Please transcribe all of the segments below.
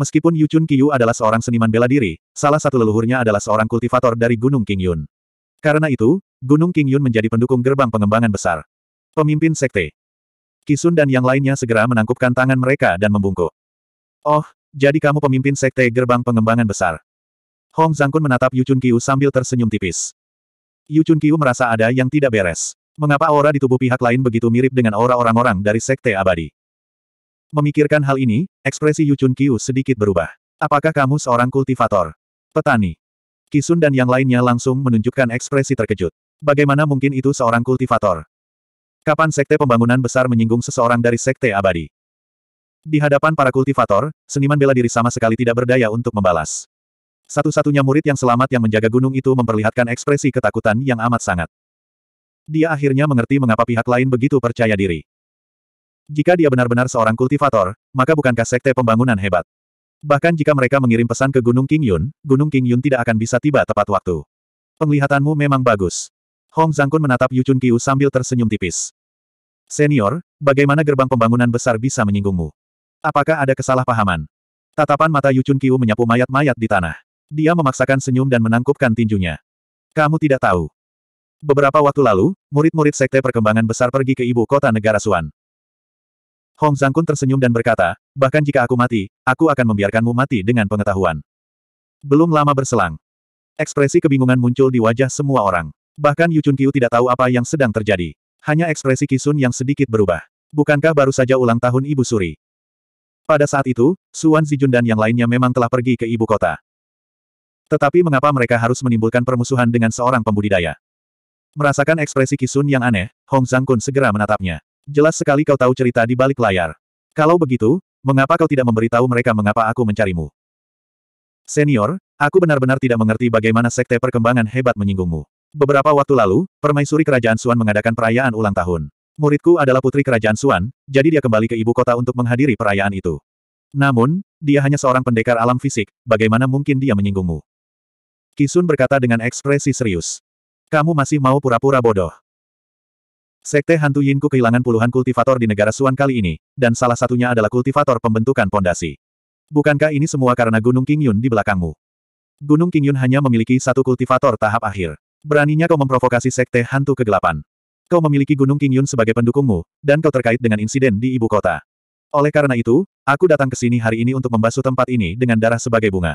Meskipun Yu Chun Kiyu adalah seorang seniman bela diri, salah satu leluhurnya adalah seorang kultivator dari Gunung King Yun. Karena itu, Gunung King Yun menjadi pendukung gerbang pengembangan besar. Pemimpin sekte. Kisun dan yang lainnya segera menangkupkan tangan mereka dan membungkuk. Oh, jadi kamu pemimpin sekte gerbang pengembangan besar. Hong Zangkun menatap Yu Chun Kiyu sambil tersenyum tipis. Yu Chun Kiyu merasa ada yang tidak beres. Mengapa aura di tubuh pihak lain begitu mirip dengan aura orang-orang dari sekte abadi? Memikirkan hal ini, ekspresi Yu Yuchun Qiu sedikit berubah. Apakah kamu seorang kultivator? Petani. Kisun dan yang lainnya langsung menunjukkan ekspresi terkejut. Bagaimana mungkin itu seorang kultivator? Kapan sekte pembangunan besar menyinggung seseorang dari sekte abadi? Di hadapan para kultivator, seniman bela diri sama sekali tidak berdaya untuk membalas. Satu-satunya murid yang selamat yang menjaga gunung itu memperlihatkan ekspresi ketakutan yang amat sangat. Dia akhirnya mengerti mengapa pihak lain begitu percaya diri. Jika dia benar-benar seorang kultivator, maka bukankah sekte pembangunan hebat? Bahkan jika mereka mengirim pesan ke Gunung King Yun, Gunung King Yun tidak akan bisa tiba tepat waktu. Penglihatanmu memang bagus. Hong Zangkun menatap Chun Kiu sambil tersenyum tipis. Senior, bagaimana gerbang pembangunan besar bisa menyinggungmu? Apakah ada kesalahpahaman? Tatapan mata Chun Kiu menyapu mayat-mayat di tanah. Dia memaksakan senyum dan menangkupkan tinjunya. Kamu tidak tahu. Beberapa waktu lalu, murid-murid Sekte Perkembangan Besar pergi ke ibu kota negara Suan. Hong Sangkun tersenyum dan berkata, bahkan jika aku mati, aku akan membiarkanmu mati dengan pengetahuan. Belum lama berselang. Ekspresi kebingungan muncul di wajah semua orang. Bahkan Yu Chun tidak tahu apa yang sedang terjadi. Hanya ekspresi Kisun yang sedikit berubah. Bukankah baru saja ulang tahun Ibu Suri? Pada saat itu, Suan Zijun dan yang lainnya memang telah pergi ke ibu kota. Tetapi mengapa mereka harus menimbulkan permusuhan dengan seorang pembudidaya? Merasakan ekspresi Kisun yang aneh, Hong Kun segera menatapnya. Jelas sekali kau tahu cerita di balik layar. Kalau begitu, mengapa kau tidak memberitahu mereka mengapa aku mencarimu? Senior, aku benar-benar tidak mengerti bagaimana sekte perkembangan hebat menyinggungmu. Beberapa waktu lalu, permaisuri kerajaan Suan mengadakan perayaan ulang tahun. Muridku adalah putri kerajaan Suan, jadi dia kembali ke ibu kota untuk menghadiri perayaan itu. Namun, dia hanya seorang pendekar alam fisik, bagaimana mungkin dia menyinggungmu? Kisun berkata dengan ekspresi serius. Kamu masih mau pura-pura bodoh. Sekte Hantu Yinku kehilangan puluhan kultivator di negara Suan kali ini, dan salah satunya adalah kultivator pembentukan pondasi. Bukankah ini semua karena Gunung King Yun di belakangmu? Gunung King Yun hanya memiliki satu kultivator tahap akhir. Beraninya kau memprovokasi Sekte Hantu Kegelapan. Kau memiliki Gunung King Yun sebagai pendukungmu, dan kau terkait dengan insiden di ibu kota. Oleh karena itu, aku datang ke sini hari ini untuk membasuh tempat ini dengan darah sebagai bunga.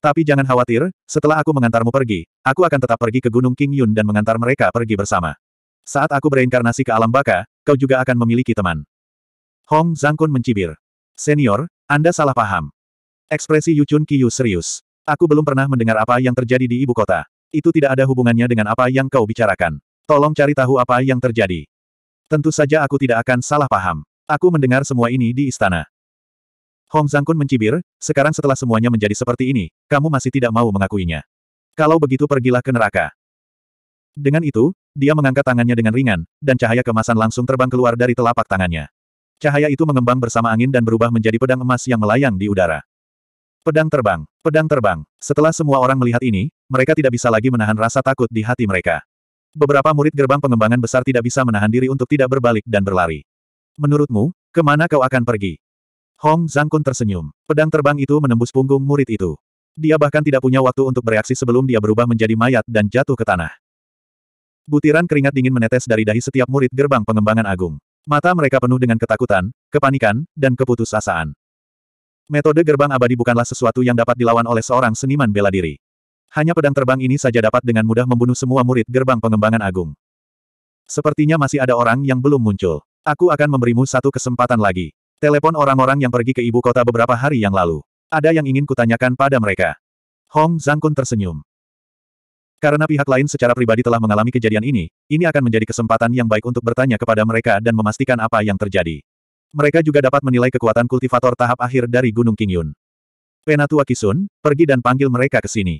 Tapi jangan khawatir, setelah aku mengantarmu pergi, aku akan tetap pergi ke Gunung King Yun dan mengantar mereka pergi bersama. Saat aku bereinkarnasi ke alam baka, kau juga akan memiliki teman. Hong Zangkun mencibir. Senior, Anda salah paham. Ekspresi Yu Yuchun Kiyu serius. Aku belum pernah mendengar apa yang terjadi di ibu kota. Itu tidak ada hubungannya dengan apa yang kau bicarakan. Tolong cari tahu apa yang terjadi. Tentu saja aku tidak akan salah paham. Aku mendengar semua ini di istana. Hong Zangkun mencibir, sekarang setelah semuanya menjadi seperti ini, kamu masih tidak mau mengakuinya. Kalau begitu pergilah ke neraka. Dengan itu, dia mengangkat tangannya dengan ringan, dan cahaya kemasan langsung terbang keluar dari telapak tangannya. Cahaya itu mengembang bersama angin dan berubah menjadi pedang emas yang melayang di udara. Pedang terbang, pedang terbang. Setelah semua orang melihat ini, mereka tidak bisa lagi menahan rasa takut di hati mereka. Beberapa murid gerbang pengembangan besar tidak bisa menahan diri untuk tidak berbalik dan berlari. Menurutmu, kemana kau akan pergi? Hong Zangkun tersenyum. Pedang terbang itu menembus punggung murid itu. Dia bahkan tidak punya waktu untuk bereaksi sebelum dia berubah menjadi mayat dan jatuh ke tanah. Butiran keringat dingin menetes dari dahi setiap murid gerbang pengembangan agung. Mata mereka penuh dengan ketakutan, kepanikan, dan keputusasaan. Metode gerbang abadi bukanlah sesuatu yang dapat dilawan oleh seorang seniman bela diri. Hanya pedang terbang ini saja dapat dengan mudah membunuh semua murid gerbang pengembangan agung. Sepertinya masih ada orang yang belum muncul. Aku akan memberimu satu kesempatan lagi. Telepon orang-orang yang pergi ke ibu kota beberapa hari yang lalu. Ada yang ingin kutanyakan pada mereka. Hong Zangkun tersenyum. Karena pihak lain secara pribadi telah mengalami kejadian ini, ini akan menjadi kesempatan yang baik untuk bertanya kepada mereka dan memastikan apa yang terjadi. Mereka juga dapat menilai kekuatan kultivator tahap akhir dari Gunung Kingyun. Penatua Kisun, pergi dan panggil mereka ke sini.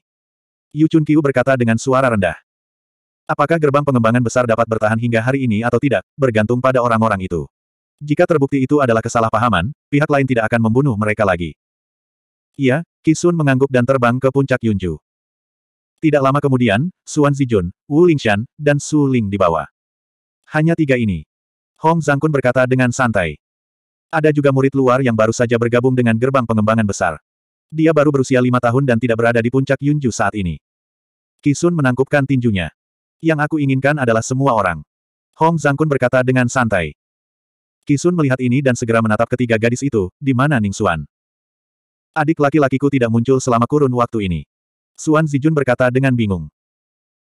Yu Chun Kiu berkata dengan suara rendah. Apakah gerbang pengembangan besar dapat bertahan hingga hari ini atau tidak, bergantung pada orang-orang itu. Jika terbukti itu adalah kesalahpahaman, pihak lain tidak akan membunuh mereka lagi. Iya, Kisun mengangguk dan terbang ke puncak Yunju. Tidak lama kemudian, Suan Zijun, Wu Lingshan, dan Su Ling dibawa. Hanya tiga ini. Hong Zangkun berkata dengan santai. Ada juga murid luar yang baru saja bergabung dengan gerbang pengembangan besar. Dia baru berusia lima tahun dan tidak berada di puncak Yunju saat ini. Kisun menangkupkan tinjunya. Yang aku inginkan adalah semua orang. Hong Zangkun berkata dengan santai. Kisun melihat ini dan segera menatap ketiga gadis itu, di mana Ning Suan? Adik laki-lakiku tidak muncul selama kurun waktu ini. Suan Zijun berkata dengan bingung.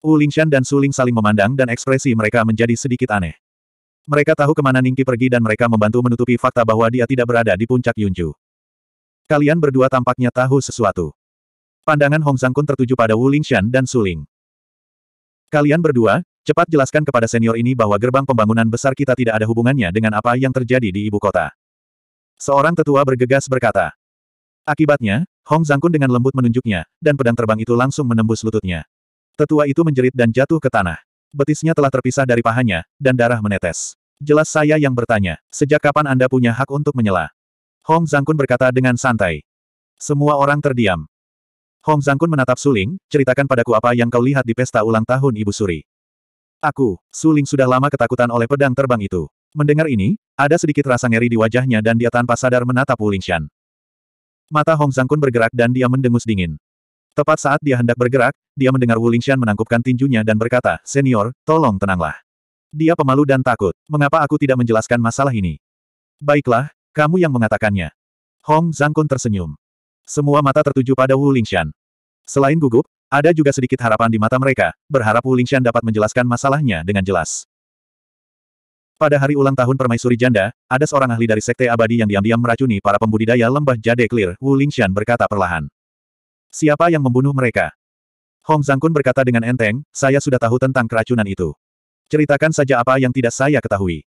Wu Lingshan dan Su Ling saling memandang dan ekspresi mereka menjadi sedikit aneh. Mereka tahu kemana Ningki pergi dan mereka membantu menutupi fakta bahwa dia tidak berada di puncak Yunju. Kalian berdua tampaknya tahu sesuatu. Pandangan Hong Sang Kun tertuju pada Wu Lingshan dan Su Ling. Kalian berdua, cepat jelaskan kepada senior ini bahwa gerbang pembangunan besar kita tidak ada hubungannya dengan apa yang terjadi di ibu kota. Seorang tetua bergegas berkata. Akibatnya, Hong Zangkun dengan lembut menunjuknya, dan pedang terbang itu langsung menembus lututnya. Tetua itu menjerit dan jatuh ke tanah. Betisnya telah terpisah dari pahanya, dan darah menetes. Jelas saya yang bertanya, sejak kapan Anda punya hak untuk menyela? Hong Zangkun berkata dengan santai. Semua orang terdiam. Hong Zangkun menatap Suling, ceritakan padaku apa yang kau lihat di pesta ulang tahun Ibu Suri. Aku, Suling sudah lama ketakutan oleh pedang terbang itu. Mendengar ini, ada sedikit rasa ngeri di wajahnya dan dia tanpa sadar menatap Wulingshan. Mata Hong Zangkun bergerak dan dia mendengus dingin. Tepat saat dia hendak bergerak, dia mendengar Wu Lingshan menangkupkan tinjunya dan berkata, Senior, tolong tenanglah. Dia pemalu dan takut. Mengapa aku tidak menjelaskan masalah ini? Baiklah, kamu yang mengatakannya. Hong Zangkun tersenyum. Semua mata tertuju pada Wu Lingshan. Selain gugup, ada juga sedikit harapan di mata mereka, berharap Wu Lingshan dapat menjelaskan masalahnya dengan jelas. Pada hari ulang tahun permaisuri janda, ada seorang ahli dari sekte abadi yang diam-diam meracuni para pembudidaya lembah jade clear, Wu Lingxian berkata perlahan. Siapa yang membunuh mereka? Hong Zangkun berkata dengan enteng, saya sudah tahu tentang keracunan itu. Ceritakan saja apa yang tidak saya ketahui.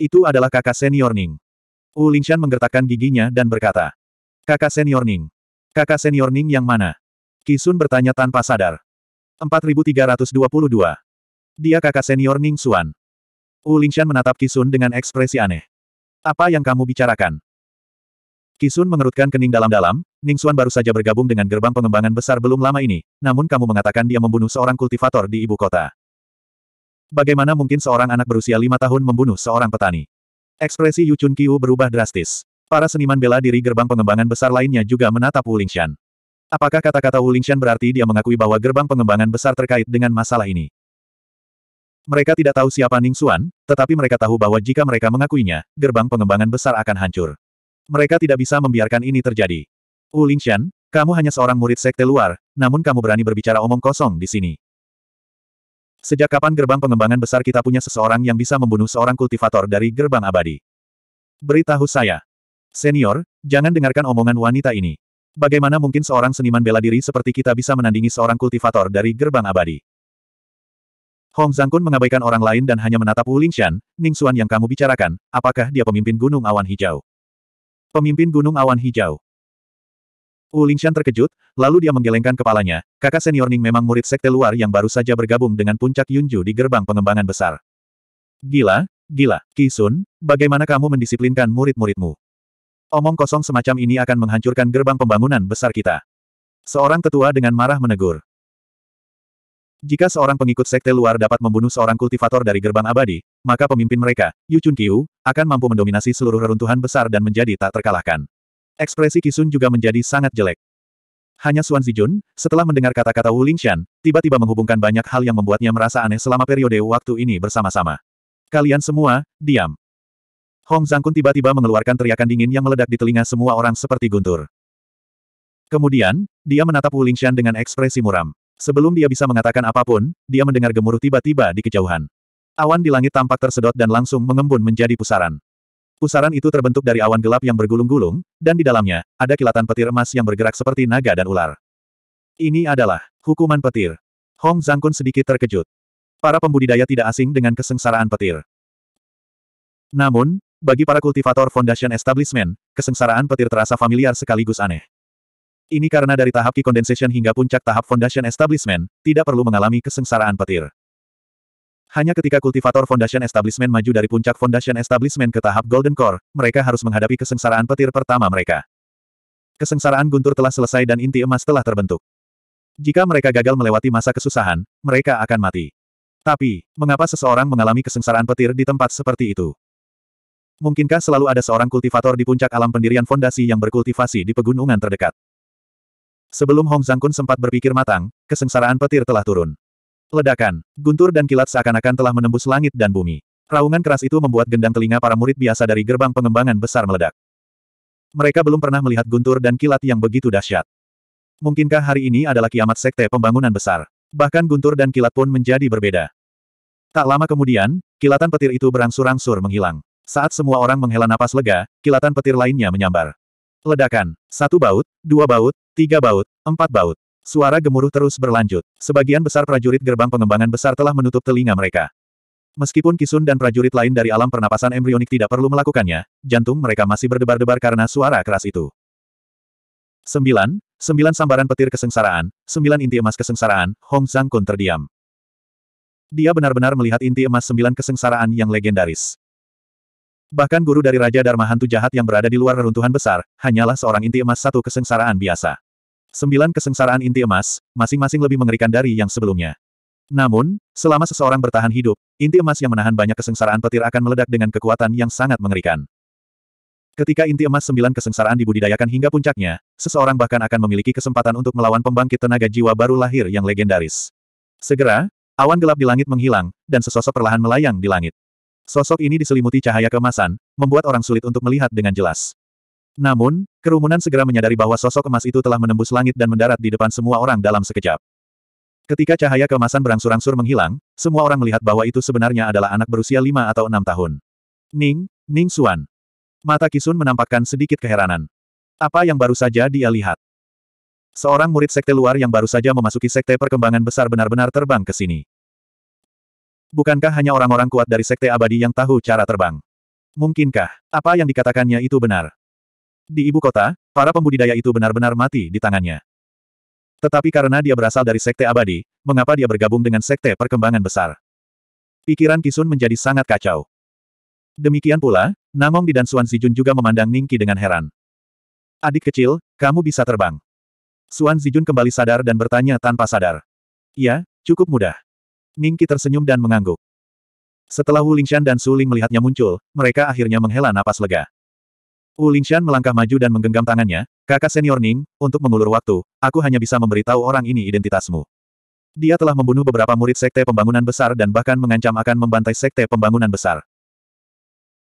Itu adalah kakak senior Ning. Wu Lingxian menggertakkan giginya dan berkata. Kakak senior Ning. Kakak senior Ning yang mana? Kisun bertanya tanpa sadar. 4322. Dia kakak senior Ning Suan." Wu Lingshan menatap Kisun dengan ekspresi aneh. Apa yang kamu bicarakan? Kisun mengerutkan kening dalam-dalam, Ning Xuan baru saja bergabung dengan gerbang pengembangan besar belum lama ini, namun kamu mengatakan dia membunuh seorang kultivator di ibu kota. Bagaimana mungkin seorang anak berusia lima tahun membunuh seorang petani? Ekspresi Yu Chun Qiu berubah drastis. Para seniman bela diri gerbang pengembangan besar lainnya juga menatap Wu Lingshan. Apakah kata-kata Wu Lingshan berarti dia mengakui bahwa gerbang pengembangan besar terkait dengan masalah ini? Mereka tidak tahu siapa Ning Xuan, tetapi mereka tahu bahwa jika mereka mengakuinya, gerbang pengembangan besar akan hancur. Mereka tidak bisa membiarkan ini terjadi. Wu Lingxian, kamu hanya seorang murid sekte luar, namun kamu berani berbicara omong kosong di sini. Sejak kapan gerbang pengembangan besar kita punya seseorang yang bisa membunuh seorang kultivator dari gerbang abadi? Beritahu saya. Senior, jangan dengarkan omongan wanita ini. Bagaimana mungkin seorang seniman bela diri seperti kita bisa menandingi seorang kultivator dari gerbang abadi? Hong Zangkun mengabaikan orang lain dan hanya menatap Wu Lingshan, Xuan yang kamu bicarakan, apakah dia pemimpin Gunung Awan Hijau? Pemimpin Gunung Awan Hijau. Wu Lingshan terkejut, lalu dia menggelengkan kepalanya, kakak senior Ning memang murid sekte luar yang baru saja bergabung dengan puncak Yunju di gerbang pengembangan besar. Gila, gila, Sun, bagaimana kamu mendisiplinkan murid-muridmu? Omong kosong semacam ini akan menghancurkan gerbang pembangunan besar kita. Seorang tetua dengan marah menegur. Jika seorang pengikut sekte luar dapat membunuh seorang kultivator dari gerbang abadi, maka pemimpin mereka, Yu Chun Kiu, akan mampu mendominasi seluruh reruntuhan besar dan menjadi tak terkalahkan. Ekspresi Kisun juga menjadi sangat jelek. Hanya Xuan Zijun, setelah mendengar kata-kata Wu Lingshan, tiba-tiba menghubungkan banyak hal yang membuatnya merasa aneh selama periode waktu ini bersama-sama. Kalian semua, diam. Hong Zhangkun tiba-tiba mengeluarkan teriakan dingin yang meledak di telinga semua orang seperti guntur. Kemudian, dia menatap Wu Lingshan dengan ekspresi muram. Sebelum dia bisa mengatakan apapun, dia mendengar gemuruh tiba-tiba di kejauhan. Awan di langit tampak tersedot dan langsung mengembun menjadi pusaran. Pusaran itu terbentuk dari awan gelap yang bergulung-gulung, dan di dalamnya, ada kilatan petir emas yang bergerak seperti naga dan ular. Ini adalah hukuman petir. Hong Zangkun sedikit terkejut. Para pembudidaya tidak asing dengan kesengsaraan petir. Namun, bagi para kultivator Foundation Establishment, kesengsaraan petir terasa familiar sekaligus aneh. Ini karena dari tahap key condensation hingga puncak tahap foundation establishment, tidak perlu mengalami kesengsaraan petir. Hanya ketika kultivator foundation establishment maju dari puncak foundation establishment ke tahap golden core, mereka harus menghadapi kesengsaraan petir pertama mereka. Kesengsaraan guntur telah selesai dan inti emas telah terbentuk. Jika mereka gagal melewati masa kesusahan, mereka akan mati. Tapi, mengapa seseorang mengalami kesengsaraan petir di tempat seperti itu? Mungkinkah selalu ada seorang kultivator di puncak alam pendirian fondasi yang berkultivasi di pegunungan terdekat? Sebelum Hong Zangkun sempat berpikir matang, kesengsaraan petir telah turun. Ledakan, guntur dan kilat seakan-akan telah menembus langit dan bumi. Raungan keras itu membuat gendang telinga para murid biasa dari gerbang pengembangan besar meledak. Mereka belum pernah melihat guntur dan kilat yang begitu dahsyat. Mungkinkah hari ini adalah kiamat sekte pembangunan besar? Bahkan guntur dan kilat pun menjadi berbeda. Tak lama kemudian, kilatan petir itu berangsur-angsur menghilang. Saat semua orang menghela napas lega, kilatan petir lainnya menyambar. Ledakan, satu baut, dua baut, Tiga baut, empat baut. Suara gemuruh terus berlanjut. Sebagian besar prajurit gerbang pengembangan besar telah menutup telinga mereka. Meskipun Kisun dan prajurit lain dari alam pernapasan embrionik tidak perlu melakukannya, jantung mereka masih berdebar-debar karena suara keras itu. Sembilan, sembilan sambaran petir kesengsaraan, sembilan inti emas kesengsaraan, Hong Zhang Kun terdiam. Dia benar-benar melihat inti emas sembilan kesengsaraan yang legendaris. Bahkan guru dari Raja Dharma Hantu Jahat yang berada di luar reruntuhan besar, hanyalah seorang inti emas satu kesengsaraan biasa. Sembilan kesengsaraan inti emas, masing-masing lebih mengerikan dari yang sebelumnya. Namun, selama seseorang bertahan hidup, inti emas yang menahan banyak kesengsaraan petir akan meledak dengan kekuatan yang sangat mengerikan. Ketika inti emas sembilan kesengsaraan dibudidayakan hingga puncaknya, seseorang bahkan akan memiliki kesempatan untuk melawan pembangkit tenaga jiwa baru lahir yang legendaris. Segera, awan gelap di langit menghilang, dan sesosok perlahan melayang di langit. Sosok ini diselimuti cahaya kemasan, membuat orang sulit untuk melihat dengan jelas. Namun, kerumunan segera menyadari bahwa sosok emas itu telah menembus langit dan mendarat di depan semua orang dalam sekejap. Ketika cahaya kemasan berangsur-angsur menghilang, semua orang melihat bahwa itu sebenarnya adalah anak berusia lima atau enam tahun. Ning, Ning Suan. Mata Kisun menampakkan sedikit keheranan. Apa yang baru saja dia lihat? Seorang murid sekte luar yang baru saja memasuki sekte perkembangan besar benar-benar terbang ke sini. Bukankah hanya orang-orang kuat dari sekte abadi yang tahu cara terbang? Mungkinkah apa yang dikatakannya itu benar? Di ibu kota, para pembudidaya itu benar-benar mati di tangannya. Tetapi karena dia berasal dari sekte abadi, mengapa dia bergabung dengan sekte perkembangan besar? Pikiran Kisun menjadi sangat kacau. Demikian pula, Namong di dan Suan Zijun juga memandang Ningki dengan heran. Adik kecil, kamu bisa terbang. Suan Zijun kembali sadar dan bertanya tanpa sadar. Ya, cukup mudah. Ningki tersenyum dan mengangguk. Setelah Wu Lingshan dan Su Ling melihatnya muncul, mereka akhirnya menghela napas lega. Wu Lingshan melangkah maju dan menggenggam tangannya, kakak senior Ning, untuk mengulur waktu, aku hanya bisa memberitahu orang ini identitasmu. Dia telah membunuh beberapa murid sekte pembangunan besar dan bahkan mengancam akan membantai sekte pembangunan besar.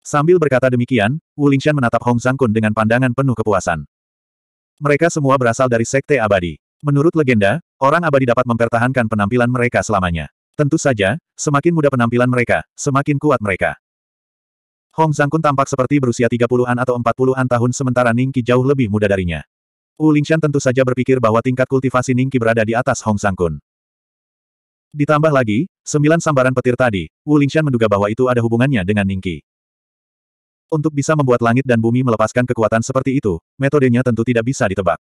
Sambil berkata demikian, Wu Lingshan menatap Hong Sangkun dengan pandangan penuh kepuasan. Mereka semua berasal dari sekte abadi. Menurut legenda, orang abadi dapat mempertahankan penampilan mereka selamanya. Tentu saja, semakin muda penampilan mereka, semakin kuat mereka. Hong Sangkun tampak seperti berusia 30-an atau 40-an tahun sementara Ningqi jauh lebih muda darinya. Wu Lingshan tentu saja berpikir bahwa tingkat kultivasi Ningqi berada di atas Hong Sangkun. Ditambah lagi, sembilan sambaran petir tadi, Wu Lingshan menduga bahwa itu ada hubungannya dengan Ningqi. Untuk bisa membuat langit dan bumi melepaskan kekuatan seperti itu, metodenya tentu tidak bisa ditebak.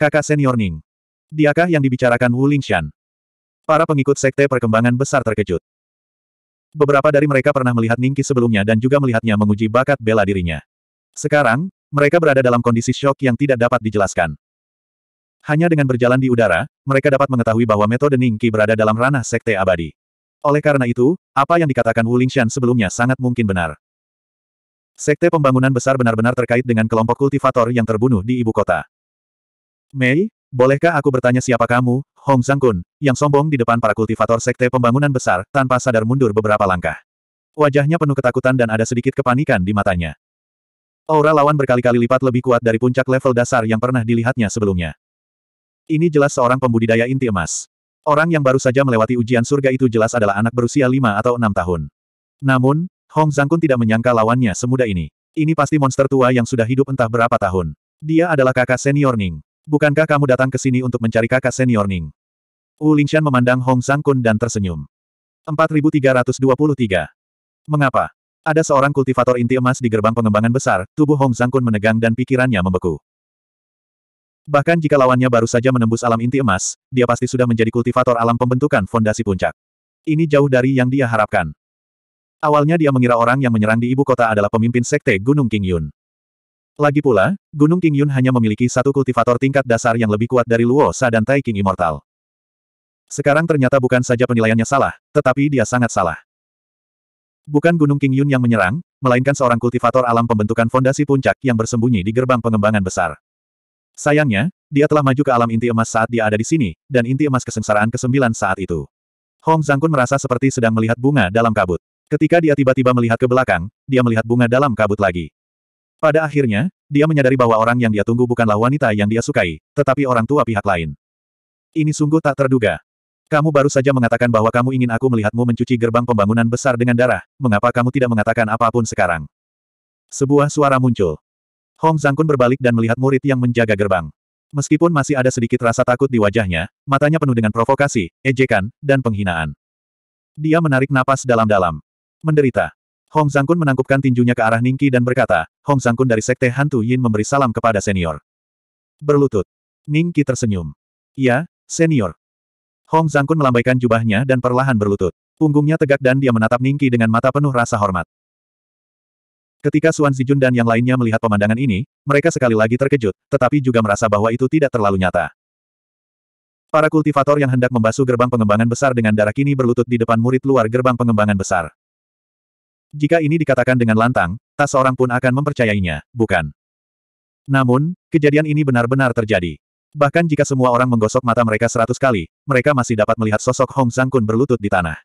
Kakak senior Ning. Diakah yang dibicarakan Wu Lingshan? Para pengikut sekte perkembangan besar terkejut. Beberapa dari mereka pernah melihat Ningki sebelumnya dan juga melihatnya menguji bakat bela dirinya. Sekarang, mereka berada dalam kondisi shock yang tidak dapat dijelaskan. Hanya dengan berjalan di udara, mereka dapat mengetahui bahwa metode Ningki berada dalam ranah sekte abadi. Oleh karena itu, apa yang dikatakan Wu Lingshan sebelumnya sangat mungkin benar. Sekte pembangunan besar benar-benar terkait dengan kelompok kultivator yang terbunuh di ibu kota. Mei, bolehkah aku bertanya siapa kamu, Hong Sangkun, yang sombong di depan para kultivator sekte pembangunan besar, tanpa sadar mundur beberapa langkah. Wajahnya penuh ketakutan dan ada sedikit kepanikan di matanya. Aura lawan berkali-kali lipat lebih kuat dari puncak level dasar yang pernah dilihatnya sebelumnya. Ini jelas seorang pembudidaya inti emas. Orang yang baru saja melewati ujian surga itu jelas adalah anak berusia lima atau enam tahun. Namun, Hong Sangkun tidak menyangka lawannya semudah ini. Ini pasti monster tua yang sudah hidup entah berapa tahun. Dia adalah kakak senior Ning. Bukankah kamu datang ke sini untuk mencari kakak senior Ning? Wu Lingshan memandang Hong Sangkun dan tersenyum. 4323. Mengapa? Ada seorang kultivator inti emas di gerbang pengembangan besar, tubuh Hong Sangkun menegang dan pikirannya membeku. Bahkan jika lawannya baru saja menembus alam inti emas, dia pasti sudah menjadi kultivator alam pembentukan fondasi puncak. Ini jauh dari yang dia harapkan. Awalnya dia mengira orang yang menyerang di ibu kota adalah pemimpin sekte Gunung King Yun. Lagi pula, Gunung King Yun hanya memiliki satu kultivator tingkat dasar yang lebih kuat dari Luo Sa dan Tai King Immortal. Sekarang ternyata bukan saja penilaiannya salah, tetapi dia sangat salah. Bukan Gunung King Yun yang menyerang, melainkan seorang kultivator alam pembentukan fondasi puncak yang bersembunyi di gerbang pengembangan besar. Sayangnya, dia telah maju ke alam inti emas saat dia ada di sini, dan inti emas kesengsaraan ke-9 saat itu. Hong Kun merasa seperti sedang melihat bunga dalam kabut. Ketika dia tiba-tiba melihat ke belakang, dia melihat bunga dalam kabut lagi. Pada akhirnya, dia menyadari bahwa orang yang dia tunggu bukanlah wanita yang dia sukai, tetapi orang tua pihak lain. Ini sungguh tak terduga. Kamu baru saja mengatakan bahwa kamu ingin aku melihatmu mencuci gerbang pembangunan besar dengan darah, mengapa kamu tidak mengatakan apapun sekarang? Sebuah suara muncul. Hong Zangkun berbalik dan melihat murid yang menjaga gerbang. Meskipun masih ada sedikit rasa takut di wajahnya, matanya penuh dengan provokasi, ejekan, dan penghinaan. Dia menarik napas dalam-dalam. Menderita. Hong Zangkun menangkupkan tinjunya ke arah Ningki dan berkata, Hong Zangkun dari Sekte Hantu Yin memberi salam kepada senior. Berlutut. Ningki tersenyum. Ya, senior. Hong Zangkun melambaikan jubahnya dan perlahan berlutut. Punggungnya tegak dan dia menatap Ningki dengan mata penuh rasa hormat. Ketika Suan Zijun dan yang lainnya melihat pemandangan ini, mereka sekali lagi terkejut, tetapi juga merasa bahwa itu tidak terlalu nyata. Para kultivator yang hendak membasuh gerbang pengembangan besar dengan darah kini berlutut di depan murid luar gerbang pengembangan besar. Jika ini dikatakan dengan lantang, tak seorang pun akan mempercayainya, bukan? Namun, kejadian ini benar-benar terjadi. Bahkan jika semua orang menggosok mata mereka seratus kali, mereka masih dapat melihat sosok Hong Sang Kun berlutut di tanah.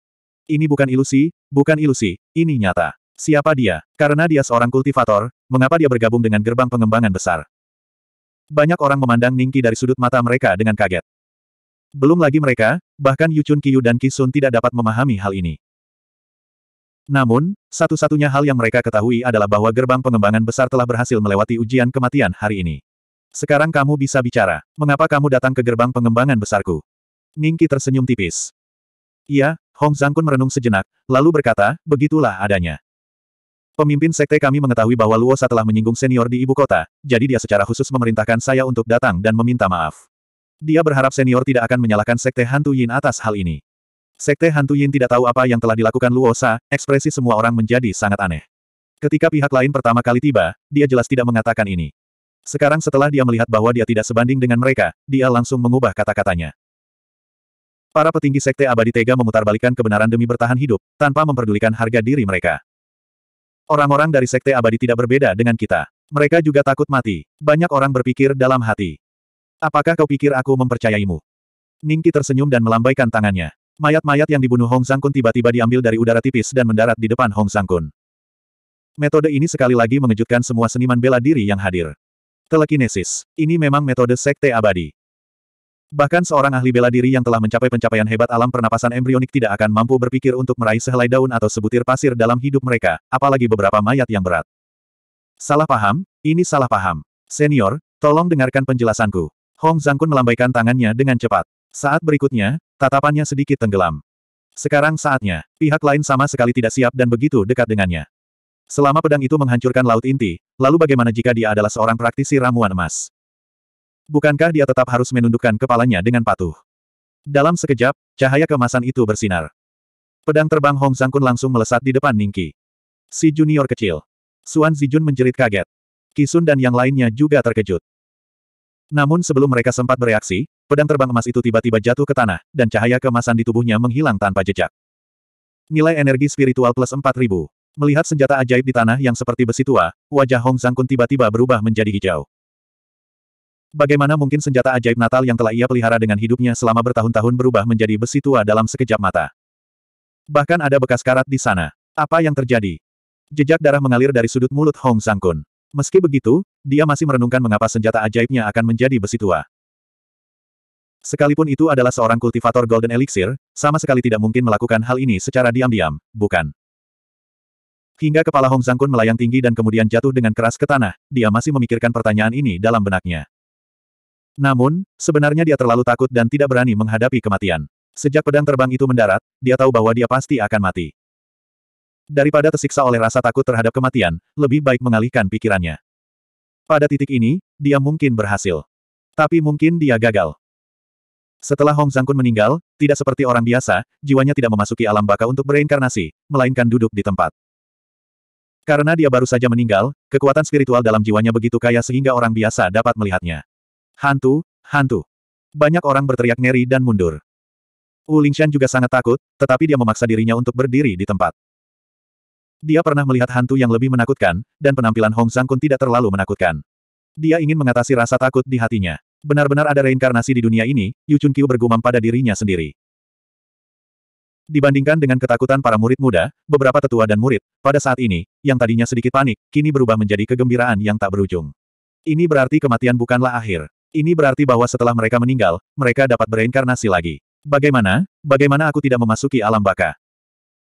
Ini bukan ilusi, bukan ilusi, ini nyata. Siapa dia? Karena dia seorang kultivator, mengapa dia bergabung dengan gerbang pengembangan besar? Banyak orang memandang Ningki dari sudut mata mereka dengan kaget. Belum lagi mereka, bahkan Yu Chun Kiyu dan Ki Sun tidak dapat memahami hal ini. Namun, satu-satunya hal yang mereka ketahui adalah bahwa gerbang pengembangan besar telah berhasil melewati ujian kematian hari ini. Sekarang kamu bisa bicara. Mengapa kamu datang ke gerbang pengembangan besarku? Ningki tersenyum tipis. Iya, Hong Zangkun merenung sejenak, lalu berkata, begitulah adanya. Pemimpin sekte kami mengetahui bahwa Luosa telah menyinggung senior di ibu kota, jadi dia secara khusus memerintahkan saya untuk datang dan meminta maaf. Dia berharap senior tidak akan menyalahkan sekte hantu Yin atas hal ini. Sekte Hantu Yin tidak tahu apa yang telah dilakukan Luosa, ekspresi semua orang menjadi sangat aneh. Ketika pihak lain pertama kali tiba, dia jelas tidak mengatakan ini. Sekarang setelah dia melihat bahwa dia tidak sebanding dengan mereka, dia langsung mengubah kata-katanya. Para petinggi Sekte Abadi Tega memutarbalikkan kebenaran demi bertahan hidup, tanpa memperdulikan harga diri mereka. Orang-orang dari Sekte Abadi tidak berbeda dengan kita. Mereka juga takut mati. Banyak orang berpikir dalam hati. Apakah kau pikir aku mempercayaimu? Ningki tersenyum dan melambaikan tangannya. Mayat-mayat yang dibunuh Hong Sangkun tiba-tiba diambil dari udara tipis dan mendarat di depan Hong Sangkun. Metode ini sekali lagi mengejutkan semua seniman bela diri yang hadir. Telekinesis. Ini memang metode sekte abadi. Bahkan seorang ahli bela diri yang telah mencapai pencapaian hebat alam pernapasan embrionik tidak akan mampu berpikir untuk meraih sehelai daun atau sebutir pasir dalam hidup mereka, apalagi beberapa mayat yang berat. Salah paham? Ini salah paham. Senior, tolong dengarkan penjelasanku. Hong Kun melambaikan tangannya dengan cepat. Saat berikutnya, tatapannya sedikit tenggelam. Sekarang saatnya, pihak lain sama sekali tidak siap dan begitu dekat dengannya. Selama pedang itu menghancurkan laut inti, lalu bagaimana jika dia adalah seorang praktisi ramuan emas? Bukankah dia tetap harus menundukkan kepalanya dengan patuh? Dalam sekejap, cahaya kemasan itu bersinar. Pedang terbang Hong Sangkun langsung melesat di depan Ningki. Si junior kecil. Suan Zijun menjerit kaget. Kisun dan yang lainnya juga terkejut. Namun sebelum mereka sempat bereaksi, pedang terbang emas itu tiba-tiba jatuh ke tanah, dan cahaya kemasan di tubuhnya menghilang tanpa jejak. Nilai energi spiritual plus 4000. Melihat senjata ajaib di tanah yang seperti besi tua, wajah Hong Sangkun tiba-tiba berubah menjadi hijau. Bagaimana mungkin senjata ajaib Natal yang telah ia pelihara dengan hidupnya selama bertahun-tahun berubah menjadi besi tua dalam sekejap mata? Bahkan ada bekas karat di sana. Apa yang terjadi? Jejak darah mengalir dari sudut mulut Hong Sangkun. Meski begitu, dia masih merenungkan mengapa senjata ajaibnya akan menjadi besi tua. Sekalipun itu adalah seorang kultivator Golden Elixir, sama sekali tidak mungkin melakukan hal ini secara diam-diam, bukan? Hingga kepala Hong Zhang Kun melayang tinggi dan kemudian jatuh dengan keras ke tanah, dia masih memikirkan pertanyaan ini dalam benaknya. Namun, sebenarnya dia terlalu takut dan tidak berani menghadapi kematian. Sejak pedang terbang itu mendarat, dia tahu bahwa dia pasti akan mati. Daripada tersiksa oleh rasa takut terhadap kematian, lebih baik mengalihkan pikirannya. Pada titik ini, dia mungkin berhasil. Tapi mungkin dia gagal. Setelah Hong Kun meninggal, tidak seperti orang biasa, jiwanya tidak memasuki alam baka untuk bereinkarnasi, melainkan duduk di tempat. Karena dia baru saja meninggal, kekuatan spiritual dalam jiwanya begitu kaya sehingga orang biasa dapat melihatnya. Hantu, hantu. Banyak orang berteriak ngeri dan mundur. Wu Lingshan juga sangat takut, tetapi dia memaksa dirinya untuk berdiri di tempat. Dia pernah melihat hantu yang lebih menakutkan, dan penampilan Hong Kun tidak terlalu menakutkan. Dia ingin mengatasi rasa takut di hatinya. Benar-benar ada reinkarnasi di dunia ini, Yu Chun-kyu bergumam pada dirinya sendiri. Dibandingkan dengan ketakutan para murid muda, beberapa tetua dan murid, pada saat ini, yang tadinya sedikit panik, kini berubah menjadi kegembiraan yang tak berujung. Ini berarti kematian bukanlah akhir. Ini berarti bahwa setelah mereka meninggal, mereka dapat bereinkarnasi lagi. Bagaimana, bagaimana aku tidak memasuki alam baka?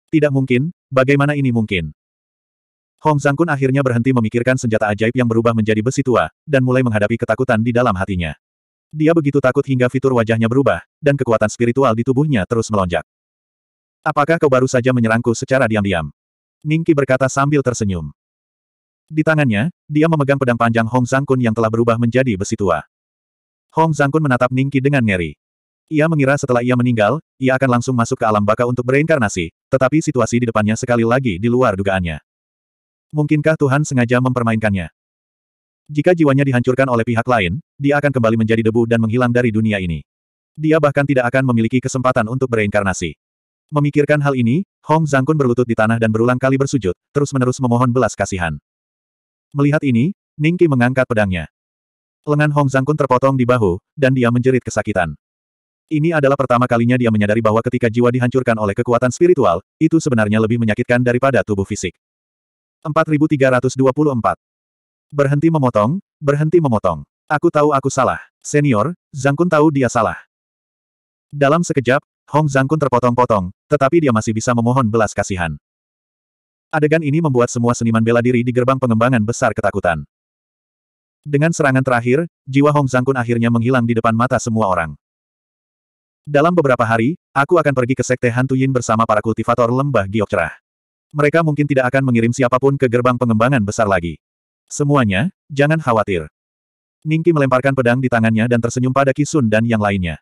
Tidak mungkin, bagaimana ini mungkin? Hong Sang Kun akhirnya berhenti memikirkan senjata ajaib yang berubah menjadi besi tua, dan mulai menghadapi ketakutan di dalam hatinya. Dia begitu takut hingga fitur wajahnya berubah, dan kekuatan spiritual di tubuhnya terus melonjak. Apakah kau baru saja menyerangku secara diam-diam? Ningki berkata sambil tersenyum. Di tangannya, dia memegang pedang panjang Hong Zangkun yang telah berubah menjadi besi tua. Hong Zangkun menatap Ningki dengan ngeri. Ia mengira setelah ia meninggal, ia akan langsung masuk ke alam baka untuk bereinkarnasi, tetapi situasi di depannya sekali lagi di luar dugaannya. Mungkinkah Tuhan sengaja mempermainkannya? Jika jiwanya dihancurkan oleh pihak lain, dia akan kembali menjadi debu dan menghilang dari dunia ini. Dia bahkan tidak akan memiliki kesempatan untuk bereinkarnasi. Memikirkan hal ini, Hong Zangkun berlutut di tanah dan berulang kali bersujud, terus-menerus memohon belas kasihan. Melihat ini, Ningki mengangkat pedangnya. Lengan Hong Zangkun terpotong di bahu, dan dia menjerit kesakitan. Ini adalah pertama kalinya dia menyadari bahwa ketika jiwa dihancurkan oleh kekuatan spiritual, itu sebenarnya lebih menyakitkan daripada tubuh fisik. 4324 Berhenti memotong, berhenti memotong. Aku tahu aku salah. Senior, Zangkun tahu dia salah. Dalam sekejap, Hong Zangkun terpotong-potong, tetapi dia masih bisa memohon belas kasihan. Adegan ini membuat semua seniman bela diri di gerbang pengembangan besar ketakutan. Dengan serangan terakhir, jiwa Hong Zangkun akhirnya menghilang di depan mata semua orang. Dalam beberapa hari, aku akan pergi ke Sekte Hantu Yin bersama para kultivator lembah giok cerah. Mereka mungkin tidak akan mengirim siapapun ke gerbang pengembangan besar lagi. Semuanya, jangan khawatir. Ningki melemparkan pedang di tangannya dan tersenyum pada Kisun dan yang lainnya.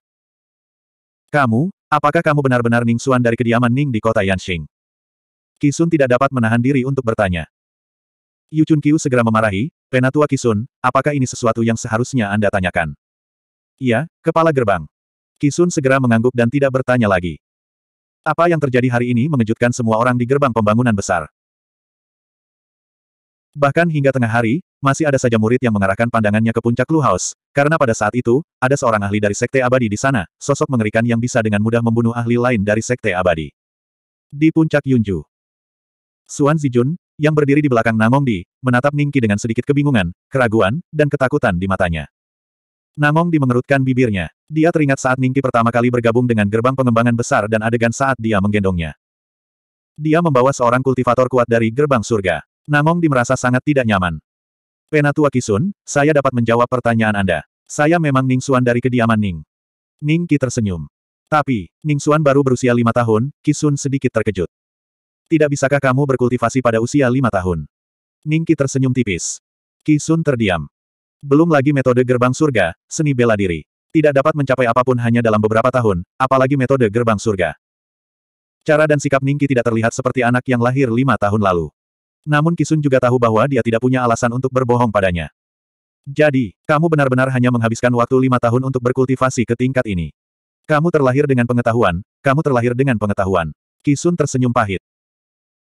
Kamu, apakah kamu benar-benar Ning Xuan dari kediaman Ning di kota Yanxing? Kisun tidak dapat menahan diri untuk bertanya. Yu Chun segera memarahi, Penatua Kisun, apakah ini sesuatu yang seharusnya Anda tanyakan? Iya, kepala gerbang. Kisun segera mengangguk dan tidak bertanya lagi. Apa yang terjadi hari ini mengejutkan semua orang di gerbang pembangunan besar. Bahkan hingga tengah hari, masih ada saja murid yang mengarahkan pandangannya ke puncak Lu House, karena pada saat itu, ada seorang ahli dari Sekte Abadi di sana, sosok mengerikan yang bisa dengan mudah membunuh ahli lain dari Sekte Abadi. Di puncak Yunju. Suan Zijun, yang berdiri di belakang Namong Di, menatap Ningki dengan sedikit kebingungan, keraguan, dan ketakutan di matanya. Namong Di mengerutkan bibirnya. Dia teringat saat Ningki pertama kali bergabung dengan gerbang pengembangan besar dan adegan saat dia menggendongnya. Dia membawa seorang kultivator kuat dari gerbang surga. Namong Di merasa sangat tidak nyaman. Penatua Kisun, saya dapat menjawab pertanyaan Anda. Saya memang Ning Xuan dari kediaman Ning. Ning Ki tersenyum. Tapi, Ning Xuan baru berusia lima tahun, Kisun sedikit terkejut. Tidak bisakah kamu berkultivasi pada usia lima tahun? Ning Ki tersenyum tipis. Kisun terdiam. Belum lagi metode gerbang surga, seni bela diri. Tidak dapat mencapai apapun hanya dalam beberapa tahun, apalagi metode gerbang surga. Cara dan sikap Ningki tidak terlihat seperti anak yang lahir lima tahun lalu. Namun Kisun juga tahu bahwa dia tidak punya alasan untuk berbohong padanya. Jadi, kamu benar-benar hanya menghabiskan waktu lima tahun untuk berkultivasi ke tingkat ini. Kamu terlahir dengan pengetahuan, kamu terlahir dengan pengetahuan. Kisun tersenyum pahit.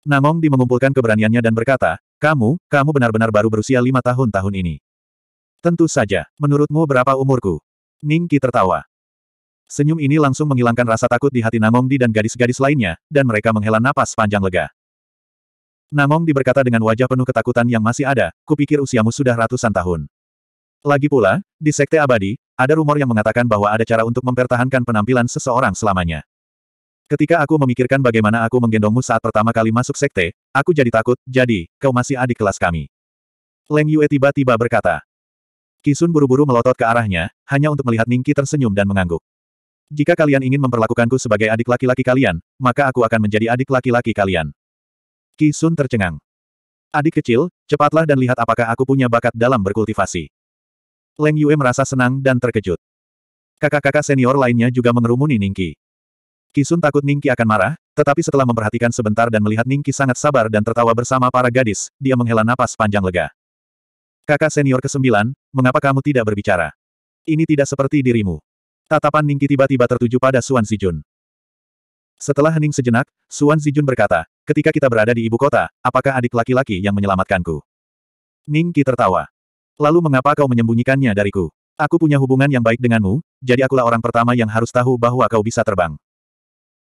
Namong Di mengumpulkan keberaniannya dan berkata, kamu, kamu benar-benar baru berusia lima tahun tahun ini. Tentu saja, menurutmu berapa umurku? Ningki tertawa. Senyum ini langsung menghilangkan rasa takut di hati Namong Di dan gadis-gadis lainnya, dan mereka menghela napas panjang lega. Namong diberkata dengan wajah penuh ketakutan yang masih ada, kupikir usiamu sudah ratusan tahun. Lagi pula, di Sekte Abadi, ada rumor yang mengatakan bahwa ada cara untuk mempertahankan penampilan seseorang selamanya. Ketika aku memikirkan bagaimana aku menggendongmu saat pertama kali masuk sekte, aku jadi takut, jadi, kau masih adik kelas kami. Leng Yue tiba-tiba berkata. Kisun buru-buru melotot ke arahnya, hanya untuk melihat Ningki tersenyum dan mengangguk. Jika kalian ingin memperlakukanku sebagai adik laki-laki kalian, maka aku akan menjadi adik laki-laki kalian. Kisun tercengang. Adik kecil, cepatlah dan lihat apakah aku punya bakat dalam berkultivasi. Leng Yue merasa senang dan terkejut. Kakak-kakak senior lainnya juga mengerumuni Ningki. Kisun takut Ningki akan marah, tetapi setelah memperhatikan sebentar dan melihat Ningki sangat sabar dan tertawa bersama para gadis, dia menghela napas panjang lega. Kakak senior ke-9, mengapa kamu tidak berbicara? Ini tidak seperti dirimu. Tatapan Ningki tiba-tiba tertuju pada Suan Jun. Setelah hening sejenak, Suan Zijun berkata, ketika kita berada di ibu kota, apakah adik laki-laki yang menyelamatkanku? Ning Qi tertawa. Lalu mengapa kau menyembunyikannya dariku? Aku punya hubungan yang baik denganmu, jadi akulah orang pertama yang harus tahu bahwa kau bisa terbang.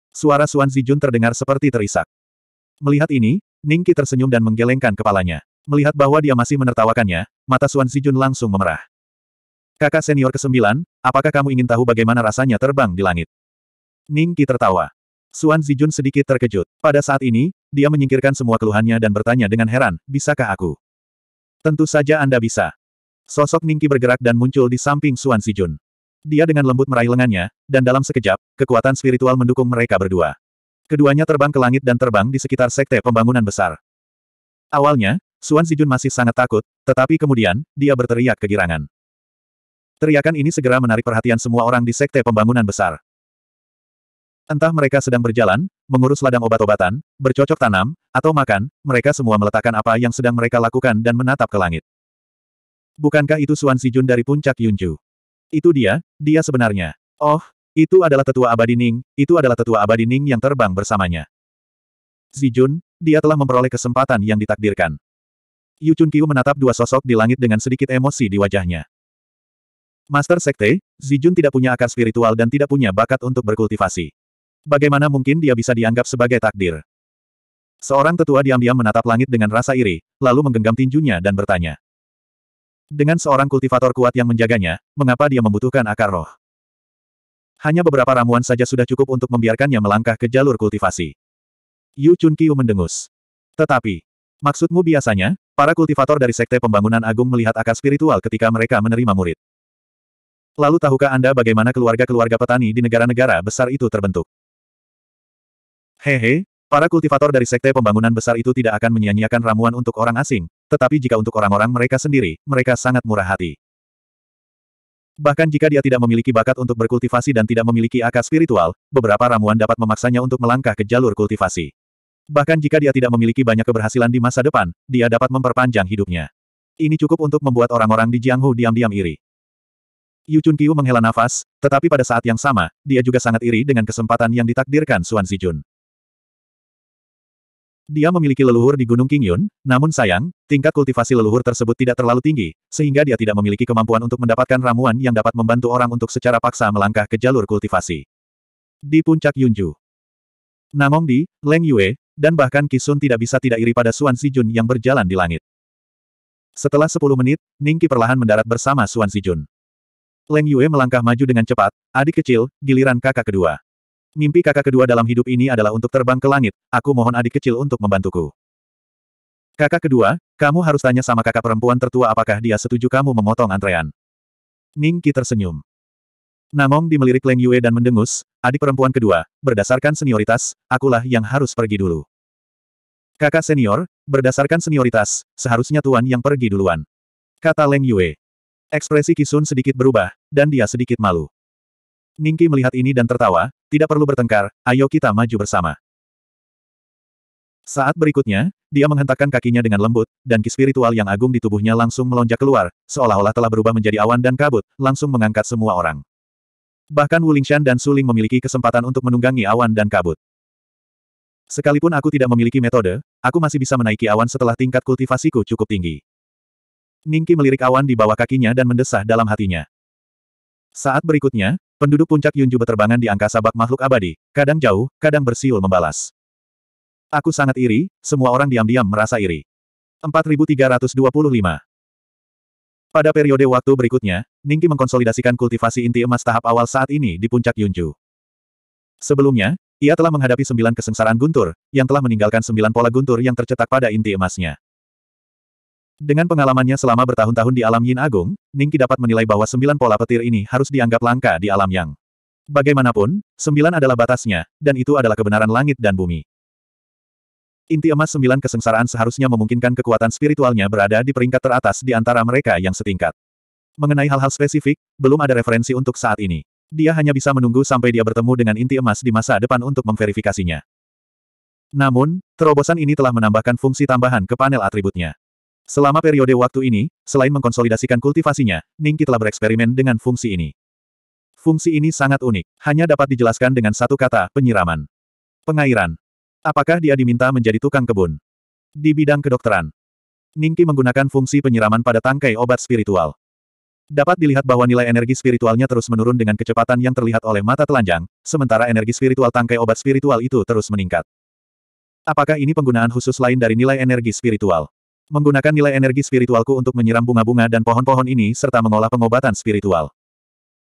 Suara Suan Zijun terdengar seperti terisak. Melihat ini, Ning Qi tersenyum dan menggelengkan kepalanya. Melihat bahwa dia masih menertawakannya, mata Suan Zijun langsung memerah. Kakak senior ke-9, apakah kamu ingin tahu bagaimana rasanya terbang di langit? Ning Qi tertawa. Suan Zijun sedikit terkejut. Pada saat ini, dia menyingkirkan semua keluhannya dan bertanya dengan heran, bisakah aku? Tentu saja Anda bisa. Sosok Ningki bergerak dan muncul di samping Suan Zijun. Dia dengan lembut meraih lengannya, dan dalam sekejap, kekuatan spiritual mendukung mereka berdua. Keduanya terbang ke langit dan terbang di sekitar sekte pembangunan besar. Awalnya, Suan Zijun masih sangat takut, tetapi kemudian, dia berteriak kegirangan. Teriakan ini segera menarik perhatian semua orang di sekte pembangunan besar. Entah mereka sedang berjalan, mengurus ladang obat-obatan, bercocok tanam, atau makan, mereka semua meletakkan apa yang sedang mereka lakukan dan menatap ke langit. Bukankah itu Suan Sijun dari puncak Yunju? Itu dia, dia sebenarnya. Oh, itu adalah tetua abadi Ning, itu adalah tetua abadi Ning yang terbang bersamanya. Zijun, dia telah memperoleh kesempatan yang ditakdirkan. Yu Chun-kyu menatap dua sosok di langit dengan sedikit emosi di wajahnya. Master Sekte, Zijun tidak punya akar spiritual dan tidak punya bakat untuk berkultivasi. Bagaimana mungkin dia bisa dianggap sebagai takdir? Seorang tetua diam-diam menatap langit dengan rasa iri, lalu menggenggam tinjunya dan bertanya. Dengan seorang kultivator kuat yang menjaganya, mengapa dia membutuhkan akar roh? Hanya beberapa ramuan saja sudah cukup untuk membiarkannya melangkah ke jalur kultivasi. Yu Chunqiu mendengus. Tetapi, maksudmu biasanya, para kultivator dari Sekte Pembangunan Agung melihat akar spiritual ketika mereka menerima murid. Lalu tahukah Anda bagaimana keluarga-keluarga petani di negara-negara besar itu terbentuk? Hehe, para kultivator dari sekte pembangunan besar itu tidak akan menyia-nyiakan ramuan untuk orang asing, tetapi jika untuk orang-orang mereka sendiri, mereka sangat murah hati. Bahkan jika dia tidak memiliki bakat untuk berkultivasi dan tidak memiliki akar spiritual, beberapa ramuan dapat memaksanya untuk melangkah ke jalur kultivasi. Bahkan jika dia tidak memiliki banyak keberhasilan di masa depan, dia dapat memperpanjang hidupnya. Ini cukup untuk membuat orang-orang di Jianghu diam-diam iri. Yu Chun menghela nafas, tetapi pada saat yang sama, dia juga sangat iri dengan kesempatan yang ditakdirkan Suan Zijun. Dia memiliki leluhur di Gunung Qingyun, namun sayang, tingkat kultivasi leluhur tersebut tidak terlalu tinggi, sehingga dia tidak memiliki kemampuan untuk mendapatkan ramuan yang dapat membantu orang untuk secara paksa melangkah ke jalur kultivasi. Di puncak Yunju, Namong Di, Leng Yue, dan bahkan Kisun tidak bisa tidak iri pada Suan Sijun yang berjalan di langit. Setelah 10 menit, Ningki perlahan mendarat bersama Suan Sijun. Leng Yue melangkah maju dengan cepat, adik kecil, giliran kakak kedua. Mimpi kakak kedua dalam hidup ini adalah untuk terbang ke langit, aku mohon adik kecil untuk membantuku. Kakak kedua, kamu harus tanya sama kakak perempuan tertua apakah dia setuju kamu memotong antrean. Ning Qi tersenyum. Namong melirik Leng Yue dan mendengus, adik perempuan kedua, berdasarkan senioritas, akulah yang harus pergi dulu. Kakak senior, berdasarkan senioritas, seharusnya tuan yang pergi duluan. Kata Leng Yue. Ekspresi Kisun sedikit berubah, dan dia sedikit malu. Ningki melihat ini dan tertawa, tidak perlu bertengkar, ayo kita maju bersama. Saat berikutnya, dia menghentakkan kakinya dengan lembut, dan ki spiritual yang agung di tubuhnya langsung melonjak keluar, seolah-olah telah berubah menjadi awan dan kabut, langsung mengangkat semua orang. Bahkan Wulingshan dan Suling memiliki kesempatan untuk menunggangi awan dan kabut. Sekalipun aku tidak memiliki metode, aku masih bisa menaiki awan setelah tingkat kultivasiku cukup tinggi. Ningki melirik awan di bawah kakinya dan mendesah dalam hatinya. Saat berikutnya, Penduduk puncak Yunju berterbangan di angkasa bak makhluk abadi, kadang jauh, kadang bersiul membalas. Aku sangat iri, semua orang diam-diam merasa iri. 4325 Pada periode waktu berikutnya, Ningki mengkonsolidasikan kultivasi inti emas tahap awal saat ini di puncak Yunju. Sebelumnya, ia telah menghadapi sembilan kesengsaraan guntur, yang telah meninggalkan sembilan pola guntur yang tercetak pada inti emasnya. Dengan pengalamannya selama bertahun-tahun di alam Yin Agung, Ningki dapat menilai bahwa sembilan pola petir ini harus dianggap langka di alam Yang. Bagaimanapun, sembilan adalah batasnya, dan itu adalah kebenaran langit dan bumi. Inti emas sembilan kesengsaraan seharusnya memungkinkan kekuatan spiritualnya berada di peringkat teratas di antara mereka yang setingkat. Mengenai hal-hal spesifik, belum ada referensi untuk saat ini. Dia hanya bisa menunggu sampai dia bertemu dengan inti emas di masa depan untuk memverifikasinya. Namun, terobosan ini telah menambahkan fungsi tambahan ke panel atributnya. Selama periode waktu ini, selain mengkonsolidasikan kultivasinya, Ningki telah bereksperimen dengan fungsi ini. Fungsi ini sangat unik, hanya dapat dijelaskan dengan satu kata, penyiraman. Pengairan. Apakah dia diminta menjadi tukang kebun? Di bidang kedokteran, Ningki menggunakan fungsi penyiraman pada tangkai obat spiritual. Dapat dilihat bahwa nilai energi spiritualnya terus menurun dengan kecepatan yang terlihat oleh mata telanjang, sementara energi spiritual tangkai obat spiritual itu terus meningkat. Apakah ini penggunaan khusus lain dari nilai energi spiritual? Menggunakan nilai energi spiritualku untuk menyiram bunga-bunga dan pohon-pohon ini serta mengolah pengobatan spiritual.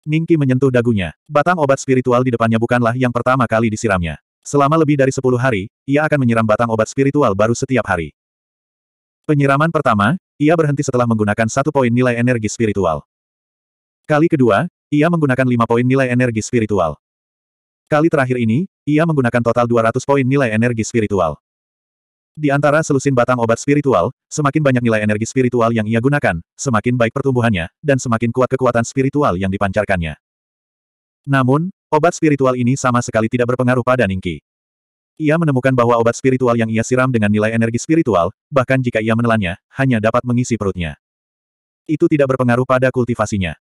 Ningki menyentuh dagunya. Batang obat spiritual di depannya bukanlah yang pertama kali disiramnya. Selama lebih dari sepuluh hari, ia akan menyiram batang obat spiritual baru setiap hari. Penyiraman pertama, ia berhenti setelah menggunakan satu poin nilai energi spiritual. Kali kedua, ia menggunakan lima poin nilai energi spiritual. Kali terakhir ini, ia menggunakan total 200 poin nilai energi spiritual. Di antara selusin batang obat spiritual, semakin banyak nilai energi spiritual yang ia gunakan, semakin baik pertumbuhannya, dan semakin kuat kekuatan spiritual yang dipancarkannya. Namun, obat spiritual ini sama sekali tidak berpengaruh pada Ningki. Ia menemukan bahwa obat spiritual yang ia siram dengan nilai energi spiritual, bahkan jika ia menelannya, hanya dapat mengisi perutnya. Itu tidak berpengaruh pada kultivasinya.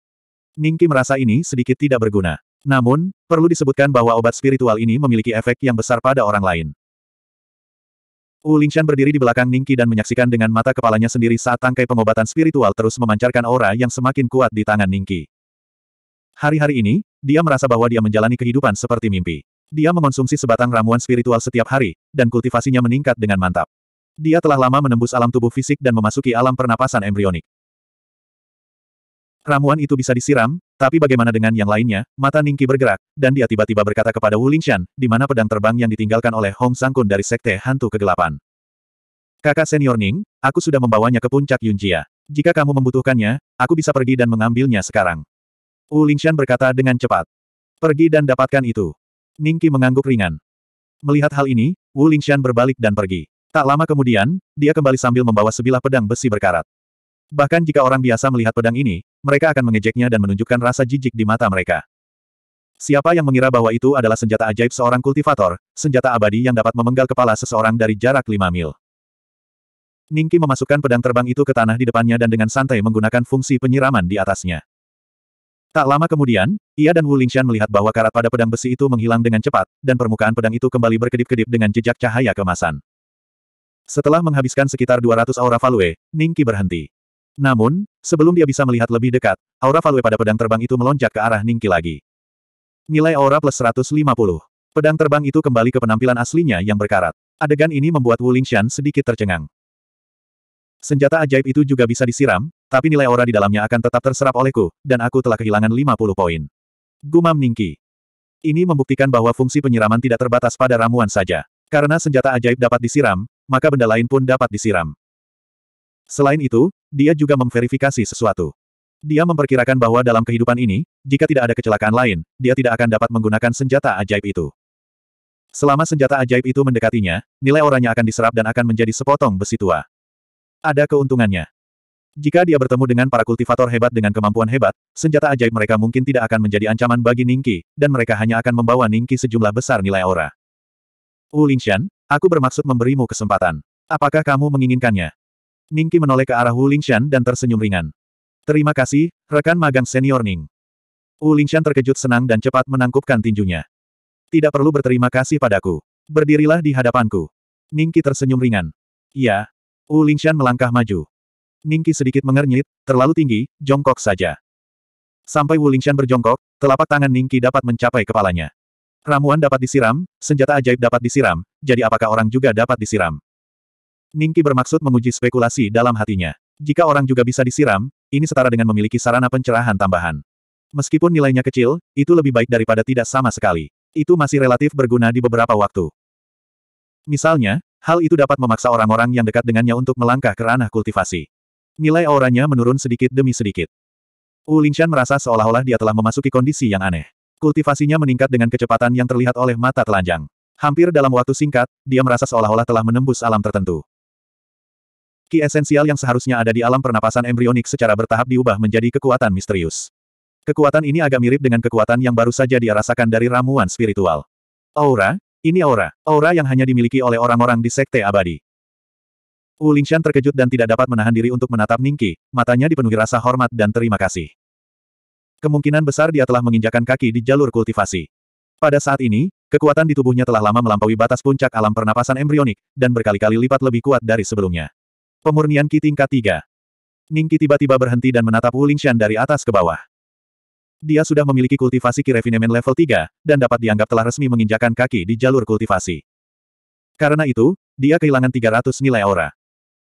Ningki merasa ini sedikit tidak berguna. Namun, perlu disebutkan bahwa obat spiritual ini memiliki efek yang besar pada orang lain. Wu Lingshan berdiri di belakang Ningki dan menyaksikan dengan mata kepalanya sendiri saat tangkai pengobatan spiritual terus memancarkan aura yang semakin kuat di tangan Ningki. Hari-hari ini, dia merasa bahwa dia menjalani kehidupan seperti mimpi. Dia mengonsumsi sebatang ramuan spiritual setiap hari, dan kultivasinya meningkat dengan mantap. Dia telah lama menembus alam tubuh fisik dan memasuki alam pernapasan embrionik. Ramuan itu bisa disiram, tapi bagaimana dengan yang lainnya? Mata Ningki bergerak, dan dia tiba-tiba berkata kepada Wu Lingshan, di mana pedang terbang yang ditinggalkan oleh Hong Sangkun dari Sekte Hantu Kegelapan. Kakak senior Ning, aku sudah membawanya ke puncak Yunjia. Jika kamu membutuhkannya, aku bisa pergi dan mengambilnya sekarang. Wu Lingshan berkata dengan cepat. Pergi dan dapatkan itu. Ningki mengangguk ringan. Melihat hal ini, Wu Lingshan berbalik dan pergi. Tak lama kemudian, dia kembali sambil membawa sebilah pedang besi berkarat. Bahkan jika orang biasa melihat pedang ini, mereka akan mengejeknya dan menunjukkan rasa jijik di mata mereka. Siapa yang mengira bahwa itu adalah senjata ajaib seorang kultivator, senjata abadi yang dapat memenggal kepala seseorang dari jarak 5 mil. Ningki memasukkan pedang terbang itu ke tanah di depannya dan dengan santai menggunakan fungsi penyiraman di atasnya. Tak lama kemudian, ia dan Wu Lingshan melihat bahwa karat pada pedang besi itu menghilang dengan cepat, dan permukaan pedang itu kembali berkedip-kedip dengan jejak cahaya kemasan. Setelah menghabiskan sekitar 200 aura value, Ningki berhenti. Namun, sebelum dia bisa melihat lebih dekat, aura value pada pedang terbang itu melonjak ke arah Ningki lagi. Nilai aura plus 150. Pedang terbang itu kembali ke penampilan aslinya yang berkarat. Adegan ini membuat Wu Lingshan sedikit tercengang. Senjata ajaib itu juga bisa disiram, tapi nilai aura di dalamnya akan tetap terserap olehku, dan aku telah kehilangan 50 poin. Gumam Ningki. Ini membuktikan bahwa fungsi penyiraman tidak terbatas pada ramuan saja. Karena senjata ajaib dapat disiram, maka benda lain pun dapat disiram. Selain itu, dia juga memverifikasi sesuatu. Dia memperkirakan bahwa dalam kehidupan ini, jika tidak ada kecelakaan lain, dia tidak akan dapat menggunakan senjata ajaib itu. Selama senjata ajaib itu mendekatinya, nilai orangnya akan diserap dan akan menjadi sepotong besi tua. Ada keuntungannya. Jika dia bertemu dengan para kultivator hebat dengan kemampuan hebat, senjata ajaib mereka mungkin tidak akan menjadi ancaman bagi Ningki, dan mereka hanya akan membawa Ningki sejumlah besar nilai aura. Wu Lingshan, aku bermaksud memberimu kesempatan. Apakah kamu menginginkannya? Ningki menoleh ke arah Wu Lingshan dan tersenyum ringan. Terima kasih, rekan magang senior Ning. Wu Lingshan terkejut senang dan cepat menangkupkan tinjunya. Tidak perlu berterima kasih padaku. Berdirilah di hadapanku. Ningki tersenyum ringan. Ya. Wu Lingshan melangkah maju. Ningki sedikit mengernyit, terlalu tinggi, jongkok saja. Sampai Wu Lingshan berjongkok, telapak tangan Ningki dapat mencapai kepalanya. Ramuan dapat disiram, senjata ajaib dapat disiram, jadi apakah orang juga dapat disiram? Ningki bermaksud menguji spekulasi dalam hatinya. Jika orang juga bisa disiram, ini setara dengan memiliki sarana pencerahan tambahan. Meskipun nilainya kecil, itu lebih baik daripada tidak sama sekali. Itu masih relatif berguna di beberapa waktu. Misalnya, hal itu dapat memaksa orang-orang yang dekat dengannya untuk melangkah ke ranah kultivasi. Nilai auranya menurun sedikit demi sedikit. Wu Lingshan merasa seolah-olah dia telah memasuki kondisi yang aneh. Kultivasinya meningkat dengan kecepatan yang terlihat oleh mata telanjang. Hampir dalam waktu singkat, dia merasa seolah-olah telah menembus alam tertentu. Ki esensial yang seharusnya ada di alam pernapasan embrionik secara bertahap diubah menjadi kekuatan misterius. Kekuatan ini agak mirip dengan kekuatan yang baru saja dia rasakan dari ramuan spiritual. Aura? Ini aura. Aura yang hanya dimiliki oleh orang-orang di Sekte Abadi. Wu Lingshan terkejut dan tidak dapat menahan diri untuk menatap Ningki, matanya dipenuhi rasa hormat dan terima kasih. Kemungkinan besar dia telah menginjakan kaki di jalur kultivasi. Pada saat ini, kekuatan di tubuhnya telah lama melampaui batas puncak alam pernapasan embrionik, dan berkali-kali lipat lebih kuat dari sebelumnya. Pemurnian Ki tingkat 3. Ning Ki tiba-tiba berhenti dan menatap Wu Lingshan dari atas ke bawah. Dia sudah memiliki kultivasi Ki Refinement level 3, dan dapat dianggap telah resmi menginjakan kaki di jalur kultivasi. Karena itu, dia kehilangan 300 nilai aura.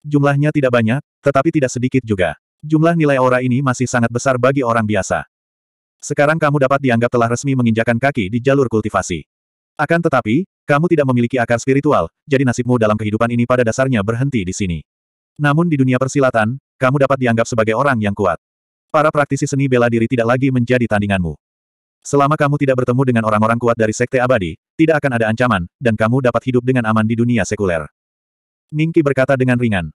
Jumlahnya tidak banyak, tetapi tidak sedikit juga. Jumlah nilai aura ini masih sangat besar bagi orang biasa. Sekarang kamu dapat dianggap telah resmi menginjakan kaki di jalur kultivasi. Akan tetapi, kamu tidak memiliki akar spiritual, jadi nasibmu dalam kehidupan ini pada dasarnya berhenti di sini. Namun di dunia persilatan, kamu dapat dianggap sebagai orang yang kuat. Para praktisi seni bela diri tidak lagi menjadi tandinganmu. Selama kamu tidak bertemu dengan orang-orang kuat dari Sekte Abadi, tidak akan ada ancaman, dan kamu dapat hidup dengan aman di dunia sekuler. Ningki berkata dengan ringan.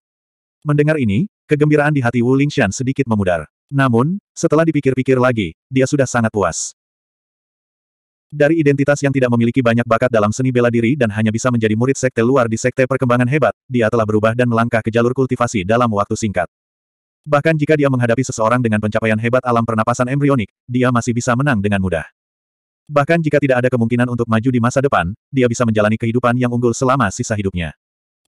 Mendengar ini, kegembiraan di hati Wu Lingshan sedikit memudar. Namun, setelah dipikir-pikir lagi, dia sudah sangat puas. Dari identitas yang tidak memiliki banyak bakat dalam seni bela diri dan hanya bisa menjadi murid sekte luar di sekte perkembangan hebat, dia telah berubah dan melangkah ke jalur kultivasi dalam waktu singkat. Bahkan jika dia menghadapi seseorang dengan pencapaian hebat alam pernapasan embrionik, dia masih bisa menang dengan mudah. Bahkan jika tidak ada kemungkinan untuk maju di masa depan, dia bisa menjalani kehidupan yang unggul selama sisa hidupnya.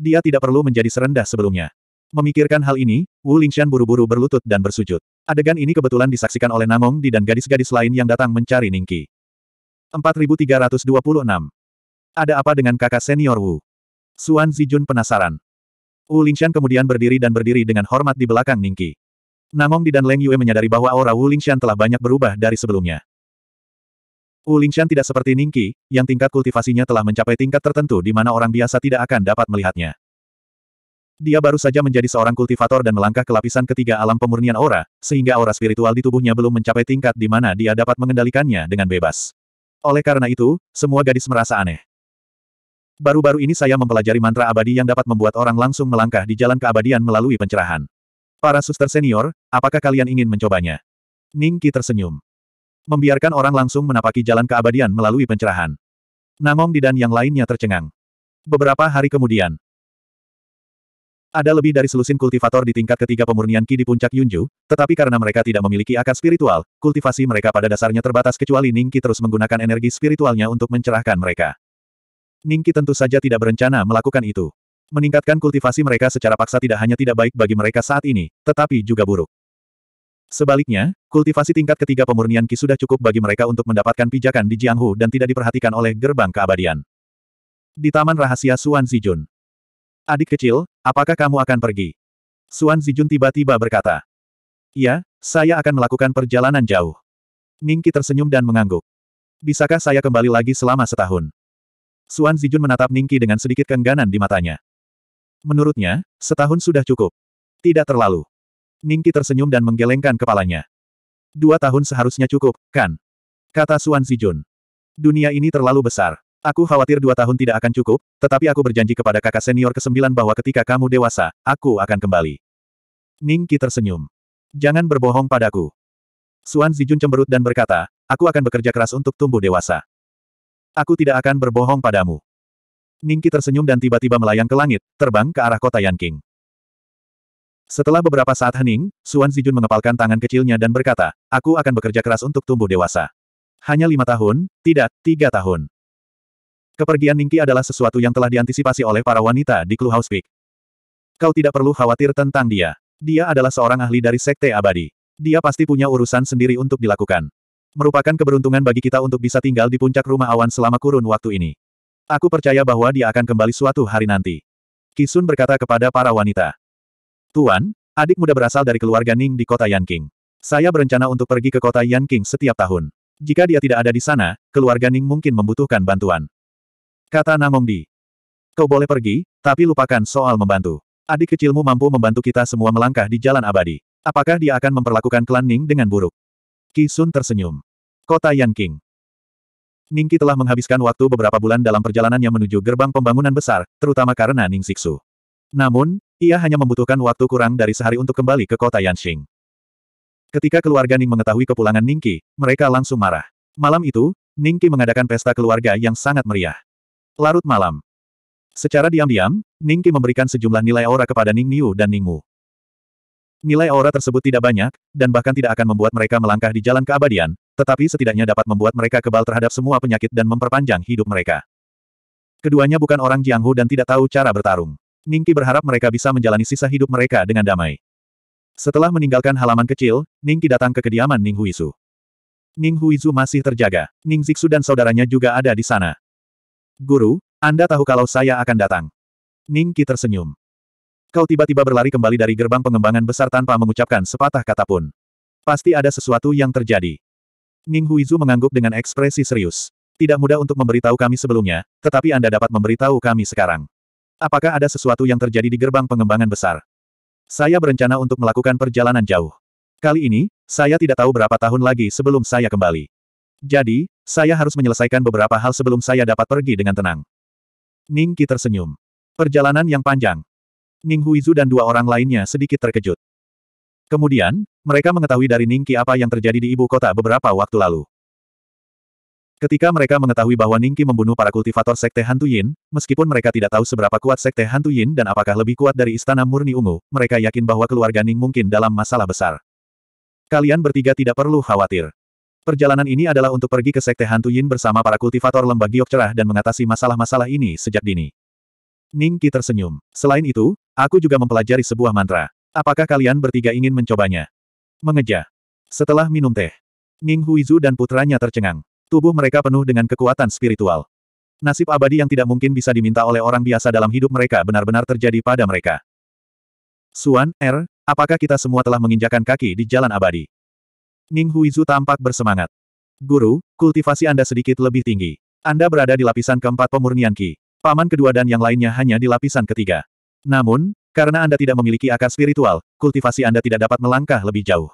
Dia tidak perlu menjadi serendah sebelumnya. Memikirkan hal ini, Wu Lingshan buru-buru berlutut dan bersujud. Adegan ini kebetulan disaksikan oleh Namong Di dan gadis-gadis lain yang datang mencari Ningqi. 4326. Ada apa dengan kakak senior Wu? Suan Zijun penasaran. Wu Lingshan kemudian berdiri dan berdiri dengan hormat di belakang Ningki. Namong di dan Leng Yue menyadari bahwa aura Wu Lingshan telah banyak berubah dari sebelumnya. Wu Lingshan tidak seperti Ningki, yang tingkat kultivasinya telah mencapai tingkat tertentu di mana orang biasa tidak akan dapat melihatnya. Dia baru saja menjadi seorang kultivator dan melangkah ke lapisan ketiga alam pemurnian aura, sehingga aura spiritual di tubuhnya belum mencapai tingkat di mana dia dapat mengendalikannya dengan bebas. Oleh karena itu, semua gadis merasa aneh. Baru-baru ini saya mempelajari mantra abadi yang dapat membuat orang langsung melangkah di jalan keabadian melalui pencerahan. Para suster senior, apakah kalian ingin mencobanya? Ning Qi tersenyum. Membiarkan orang langsung menapaki jalan keabadian melalui pencerahan. Namong di dan yang lainnya tercengang. Beberapa hari kemudian, ada lebih dari selusin kultivator di tingkat ketiga pemurnian Ki di puncak Yunju, tetapi karena mereka tidak memiliki akar spiritual, kultivasi mereka pada dasarnya terbatas kecuali Ningki terus menggunakan energi spiritualnya untuk mencerahkan mereka. Ningki tentu saja tidak berencana melakukan itu. Meningkatkan kultivasi mereka secara paksa tidak hanya tidak baik bagi mereka saat ini, tetapi juga buruk. Sebaliknya, kultivasi tingkat ketiga pemurnian Ki sudah cukup bagi mereka untuk mendapatkan pijakan di Jianghu dan tidak diperhatikan oleh gerbang keabadian. Di Taman Rahasia Suan Zijun, Adik kecil, apakah kamu akan pergi? Suan Zijun tiba-tiba berkata. Ya, saya akan melakukan perjalanan jauh. Ningki tersenyum dan mengangguk. Bisakah saya kembali lagi selama setahun? Suan Zijun menatap Ningki dengan sedikit kengganan di matanya. Menurutnya, setahun sudah cukup. Tidak terlalu. Ningki tersenyum dan menggelengkan kepalanya. Dua tahun seharusnya cukup, kan? Kata Suan Zijun. Dunia ini terlalu besar. Aku khawatir dua tahun tidak akan cukup, tetapi aku berjanji kepada kakak senior ke-9 bahwa ketika kamu dewasa, aku akan kembali. Ning Qi tersenyum. Jangan berbohong padaku. Suan Zijun cemberut dan berkata, aku akan bekerja keras untuk tumbuh dewasa. Aku tidak akan berbohong padamu. Ning tersenyum dan tiba-tiba melayang ke langit, terbang ke arah kota Yanking. Setelah beberapa saat hening, Suan Zijun mengepalkan tangan kecilnya dan berkata, aku akan bekerja keras untuk tumbuh dewasa. Hanya lima tahun, tidak, tiga tahun. Kepergian Ningki adalah sesuatu yang telah diantisipasi oleh para wanita di Clue House Peak. Kau tidak perlu khawatir tentang dia. Dia adalah seorang ahli dari Sekte Abadi. Dia pasti punya urusan sendiri untuk dilakukan. Merupakan keberuntungan bagi kita untuk bisa tinggal di puncak rumah awan selama kurun waktu ini. Aku percaya bahwa dia akan kembali suatu hari nanti. Kisun berkata kepada para wanita. Tuan, adik muda berasal dari keluarga Ning di kota Yanking. Saya berencana untuk pergi ke kota Yanking setiap tahun. Jika dia tidak ada di sana, keluarga Ning mungkin membutuhkan bantuan. Kata namongdi Kau boleh pergi, tapi lupakan soal membantu. Adik kecilmu mampu membantu kita semua melangkah di jalan abadi. Apakah dia akan memperlakukan klan Ning dengan buruk? Kisun tersenyum. Kota Yanking. Ningki telah menghabiskan waktu beberapa bulan dalam perjalanannya menuju gerbang pembangunan besar, terutama karena Ning Siksu. Namun, ia hanya membutuhkan waktu kurang dari sehari untuk kembali ke kota Yanxing. Ketika keluarga Ning mengetahui kepulangan Ningki, mereka langsung marah. Malam itu, Ningki mengadakan pesta keluarga yang sangat meriah. Larut malam. Secara diam-diam, Ning Qi memberikan sejumlah nilai aura kepada Ning Niu dan Ning Mu. Nilai aura tersebut tidak banyak, dan bahkan tidak akan membuat mereka melangkah di jalan keabadian, tetapi setidaknya dapat membuat mereka kebal terhadap semua penyakit dan memperpanjang hidup mereka. Keduanya bukan orang Jianghu dan tidak tahu cara bertarung. Ning Qi berharap mereka bisa menjalani sisa hidup mereka dengan damai. Setelah meninggalkan halaman kecil, Ning Qi datang ke kediaman Ning Huizu. Ning Huizu masih terjaga. Ning Zixu dan saudaranya juga ada di sana. Guru, Anda tahu kalau saya akan datang. Ningki tersenyum. Kau tiba-tiba berlari kembali dari gerbang pengembangan besar tanpa mengucapkan sepatah kata pun. Pasti ada sesuatu yang terjadi. Ning Huizu mengangguk dengan ekspresi serius. Tidak mudah untuk memberitahu kami sebelumnya, tetapi Anda dapat memberitahu kami sekarang. Apakah ada sesuatu yang terjadi di gerbang pengembangan besar? Saya berencana untuk melakukan perjalanan jauh. Kali ini, saya tidak tahu berapa tahun lagi sebelum saya kembali. Jadi, saya harus menyelesaikan beberapa hal sebelum saya dapat pergi dengan tenang. Ning Qi tersenyum. Perjalanan yang panjang. Ning Huizu dan dua orang lainnya sedikit terkejut. Kemudian, mereka mengetahui dari Ning Qi apa yang terjadi di ibu kota beberapa waktu lalu. Ketika mereka mengetahui bahwa Ning Qi membunuh para kultivator Sekte Hantu Yin, meskipun mereka tidak tahu seberapa kuat Sekte Hantu Yin dan apakah lebih kuat dari Istana Murni Ungu, mereka yakin bahwa keluarga Ning mungkin dalam masalah besar. Kalian bertiga tidak perlu khawatir. Perjalanan ini adalah untuk pergi ke Sekte Hantu Yin bersama para kultivator lembah giok cerah dan mengatasi masalah-masalah ini sejak dini. Ning Qi tersenyum. Selain itu, aku juga mempelajari sebuah mantra. Apakah kalian bertiga ingin mencobanya? Mengeja. Setelah minum teh, Ning Huizu dan putranya tercengang. Tubuh mereka penuh dengan kekuatan spiritual. Nasib abadi yang tidak mungkin bisa diminta oleh orang biasa dalam hidup mereka benar-benar terjadi pada mereka. Suan, Er, apakah kita semua telah menginjakan kaki di jalan abadi? Ning Huizu tampak bersemangat. Guru, kultivasi Anda sedikit lebih tinggi. Anda berada di lapisan keempat pemurnian Ki. Paman kedua dan yang lainnya hanya di lapisan ketiga. Namun, karena Anda tidak memiliki akar spiritual, kultivasi Anda tidak dapat melangkah lebih jauh.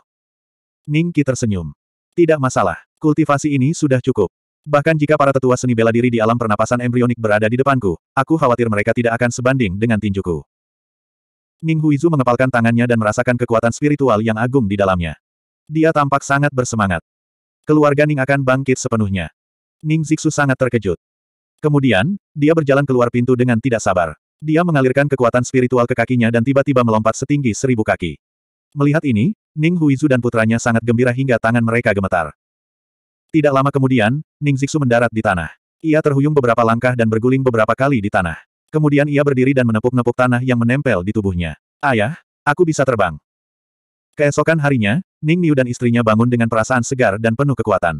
Ning Ki tersenyum. Tidak masalah, kultivasi ini sudah cukup. Bahkan jika para tetua seni bela diri di alam pernapasan embrionik berada di depanku, aku khawatir mereka tidak akan sebanding dengan tinjuku. Ning Huizu mengepalkan tangannya dan merasakan kekuatan spiritual yang agung di dalamnya. Dia tampak sangat bersemangat. Keluarga Ning akan bangkit sepenuhnya. Ning Zixu sangat terkejut. Kemudian, dia berjalan keluar pintu dengan tidak sabar. Dia mengalirkan kekuatan spiritual ke kakinya dan tiba-tiba melompat setinggi seribu kaki. Melihat ini, Ning Huizu dan putranya sangat gembira hingga tangan mereka gemetar. Tidak lama kemudian, Ning Zixu mendarat di tanah. Ia terhuyung beberapa langkah dan berguling beberapa kali di tanah. Kemudian ia berdiri dan menepuk-nepuk tanah yang menempel di tubuhnya. Ayah, aku bisa terbang. Keesokan harinya, Ning Niu dan istrinya bangun dengan perasaan segar dan penuh kekuatan.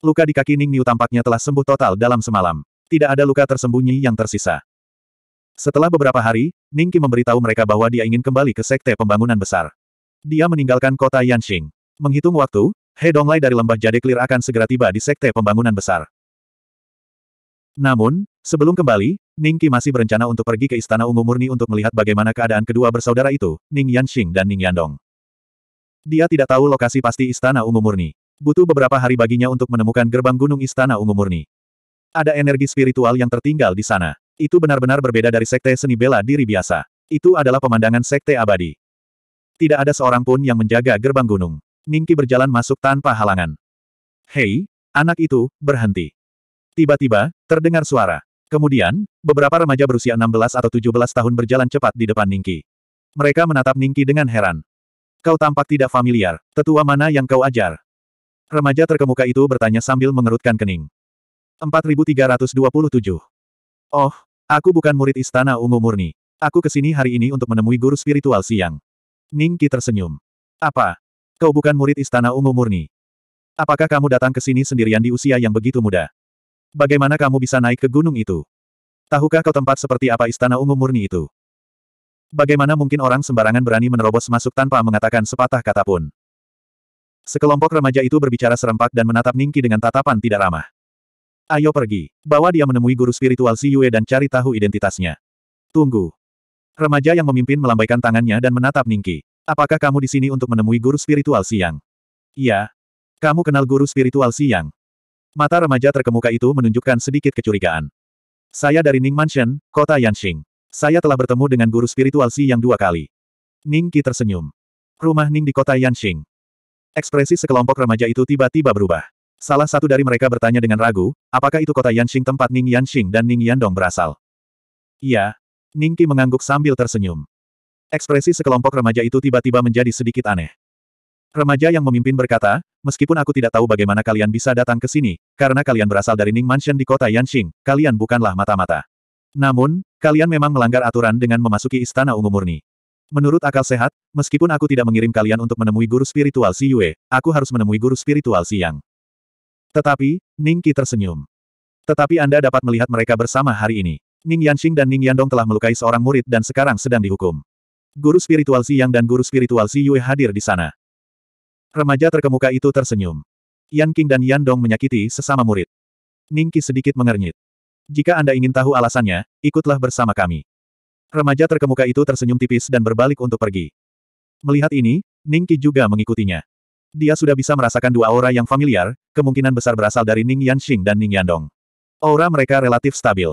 Luka di kaki Ning Niu tampaknya telah sembuh total dalam semalam. Tidak ada luka tersembunyi yang tersisa. Setelah beberapa hari, Ning Qi memberitahu mereka bahwa dia ingin kembali ke sekte pembangunan besar. Dia meninggalkan kota Yanxing. Menghitung waktu, He Donglai dari lembah Jade Clear akan segera tiba di sekte pembangunan besar. Namun, sebelum kembali, Ning Qi masih berencana untuk pergi ke Istana Ungu Murni untuk melihat bagaimana keadaan kedua bersaudara itu, Ning Yanxing dan Ning Yandong. Dia tidak tahu lokasi pasti Istana Ungu Murni. Butuh beberapa hari baginya untuk menemukan gerbang gunung Istana Ungu Murni. Ada energi spiritual yang tertinggal di sana. Itu benar-benar berbeda dari sekte seni bela diri biasa. Itu adalah pemandangan sekte abadi. Tidak ada seorang pun yang menjaga gerbang gunung. Ningki berjalan masuk tanpa halangan. Hei, anak itu, berhenti. Tiba-tiba, terdengar suara. Kemudian, beberapa remaja berusia 16 atau 17 tahun berjalan cepat di depan Ningki. Mereka menatap Ningki dengan heran. Kau tampak tidak familiar. Tetua mana yang kau ajar? Remaja terkemuka itu bertanya sambil mengerutkan kening. 4327. Oh, aku bukan murid istana ungu murni. Aku kesini hari ini untuk menemui guru spiritual siang. Ningki tersenyum. Apa? Kau bukan murid istana ungu murni. Apakah kamu datang ke sini sendirian di usia yang begitu muda? Bagaimana kamu bisa naik ke gunung itu? Tahukah kau tempat seperti apa istana ungu murni itu? Bagaimana mungkin orang sembarangan berani menerobos masuk tanpa mengatakan sepatah kata pun? Sekelompok remaja itu berbicara serempak dan menatap Ningki dengan tatapan tidak ramah. Ayo pergi. Bawa dia menemui guru spiritual Si Yue dan cari tahu identitasnya. Tunggu. Remaja yang memimpin melambaikan tangannya dan menatap Ningki. Apakah kamu di sini untuk menemui guru spiritual Siang? Iya. Kamu kenal guru spiritual Siang? Mata remaja terkemuka itu menunjukkan sedikit kecurigaan. Saya dari Ning Mansion, kota Yanxing. Saya telah bertemu dengan guru spiritual Si yang dua kali. Ning Qi tersenyum. Rumah Ning di kota Yanxing. Ekspresi sekelompok remaja itu tiba-tiba berubah. Salah satu dari mereka bertanya dengan ragu, apakah itu kota Yanxing tempat Ning Yanxing dan Ning Yandong berasal? Iya. Ning Qi mengangguk sambil tersenyum. Ekspresi sekelompok remaja itu tiba-tiba menjadi sedikit aneh. Remaja yang memimpin berkata, meskipun aku tidak tahu bagaimana kalian bisa datang ke sini, karena kalian berasal dari Ning Mansion di kota Yanxing, kalian bukanlah mata-mata. Namun, kalian memang melanggar aturan dengan memasuki istana ungu murni. Menurut akal sehat, meskipun aku tidak mengirim kalian untuk menemui guru spiritual Si Yue, aku harus menemui guru spiritual Si Yang. Tetapi, Ning Qi tersenyum. Tetapi Anda dapat melihat mereka bersama hari ini. Ning Yanxing dan Ning Yandong telah melukai seorang murid dan sekarang sedang dihukum. Guru spiritual Si Yang dan guru spiritual Si Yue hadir di sana. Remaja terkemuka itu tersenyum. Yan King dan Yandong menyakiti sesama murid. Ning Qi sedikit mengernyit. Jika Anda ingin tahu alasannya, ikutlah bersama kami. Remaja terkemuka itu tersenyum tipis dan berbalik untuk pergi. Melihat ini, Ning Qi juga mengikutinya. Dia sudah bisa merasakan dua aura yang familiar, kemungkinan besar berasal dari Ning Yanxing dan Ning Yandong. Aura mereka relatif stabil.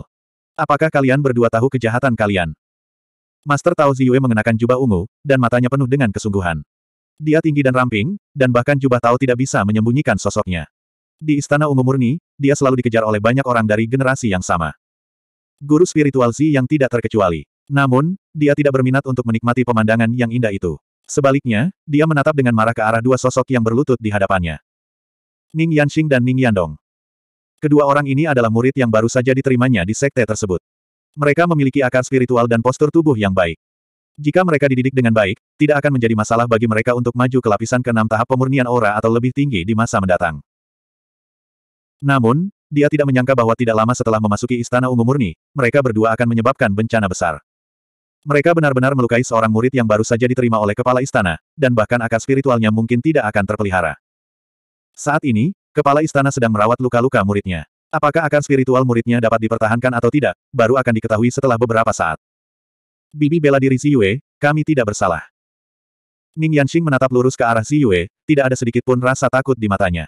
Apakah kalian berdua tahu kejahatan kalian? Master Tao Ziyue mengenakan jubah ungu, dan matanya penuh dengan kesungguhan. Dia tinggi dan ramping, dan bahkan jubah Tao tidak bisa menyembunyikan sosoknya. Di Istana Ungu Murni, dia selalu dikejar oleh banyak orang dari generasi yang sama. Guru spiritual Zi yang tidak terkecuali. Namun, dia tidak berminat untuk menikmati pemandangan yang indah itu. Sebaliknya, dia menatap dengan marah ke arah dua sosok yang berlutut di hadapannya. Ning Yanxing dan Ning Yandong. Kedua orang ini adalah murid yang baru saja diterimanya di sekte tersebut. Mereka memiliki akar spiritual dan postur tubuh yang baik. Jika mereka dididik dengan baik, tidak akan menjadi masalah bagi mereka untuk maju ke lapisan keenam tahap pemurnian aura atau lebih tinggi di masa mendatang. Namun, dia tidak menyangka bahwa tidak lama setelah memasuki Istana Ungu Murni, mereka berdua akan menyebabkan bencana besar. Mereka benar-benar melukai seorang murid yang baru saja diterima oleh kepala istana, dan bahkan akar spiritualnya mungkin tidak akan terpelihara. Saat ini, kepala istana sedang merawat luka-luka muridnya. Apakah akar spiritual muridnya dapat dipertahankan atau tidak, baru akan diketahui setelah beberapa saat. Bibi bela diri Si Yue, kami tidak bersalah. Ning Yanxing menatap lurus ke arah Si Yue, tidak ada sedikit pun rasa takut di matanya.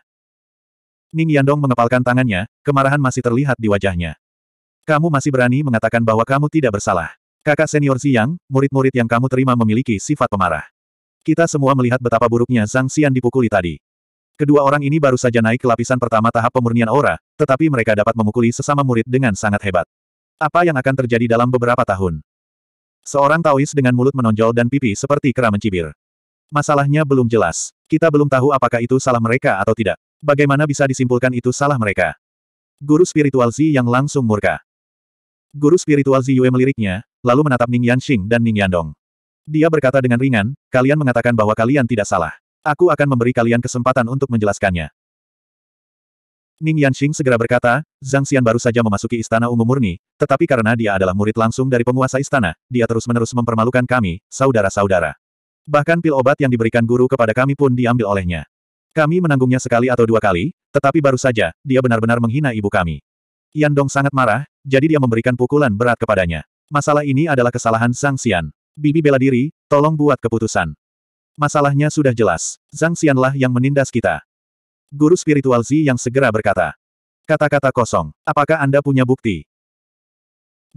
Ning Yandong mengepalkan tangannya, kemarahan masih terlihat di wajahnya. Kamu masih berani mengatakan bahwa kamu tidak bersalah. Kakak senior Ziyang, murid-murid yang kamu terima memiliki sifat pemarah. Kita semua melihat betapa buruknya Zhang Xian dipukuli tadi. Kedua orang ini baru saja naik ke lapisan pertama tahap pemurnian aura, tetapi mereka dapat memukuli sesama murid dengan sangat hebat. Apa yang akan terjadi dalam beberapa tahun? Seorang Taois dengan mulut menonjol dan pipi seperti kera mencibir. Masalahnya belum jelas. Kita belum tahu apakah itu salah mereka atau tidak. Bagaimana bisa disimpulkan itu salah mereka? Guru spiritual Zi yang langsung murka. Guru spiritual Zi Yue meliriknya, lalu menatap Ning Yanxing dan Ning Yandong. Dia berkata dengan ringan, kalian mengatakan bahwa kalian tidak salah. Aku akan memberi kalian kesempatan untuk menjelaskannya. Ning Yanxing segera berkata, Zhang Xian baru saja memasuki istana ungu murni, tetapi karena dia adalah murid langsung dari penguasa istana, dia terus-menerus mempermalukan kami, saudara-saudara. Bahkan pil obat yang diberikan guru kepada kami pun diambil olehnya. Kami menanggungnya sekali atau dua kali, tetapi baru saja, dia benar-benar menghina ibu kami. Yan Dong sangat marah, jadi dia memberikan pukulan berat kepadanya. Masalah ini adalah kesalahan Zhang Xian. Bibi bela diri, tolong buat keputusan. Masalahnya sudah jelas. Zhang Xianlah yang menindas kita. Guru spiritual Zi yang segera berkata. Kata-kata kosong. Apakah Anda punya bukti?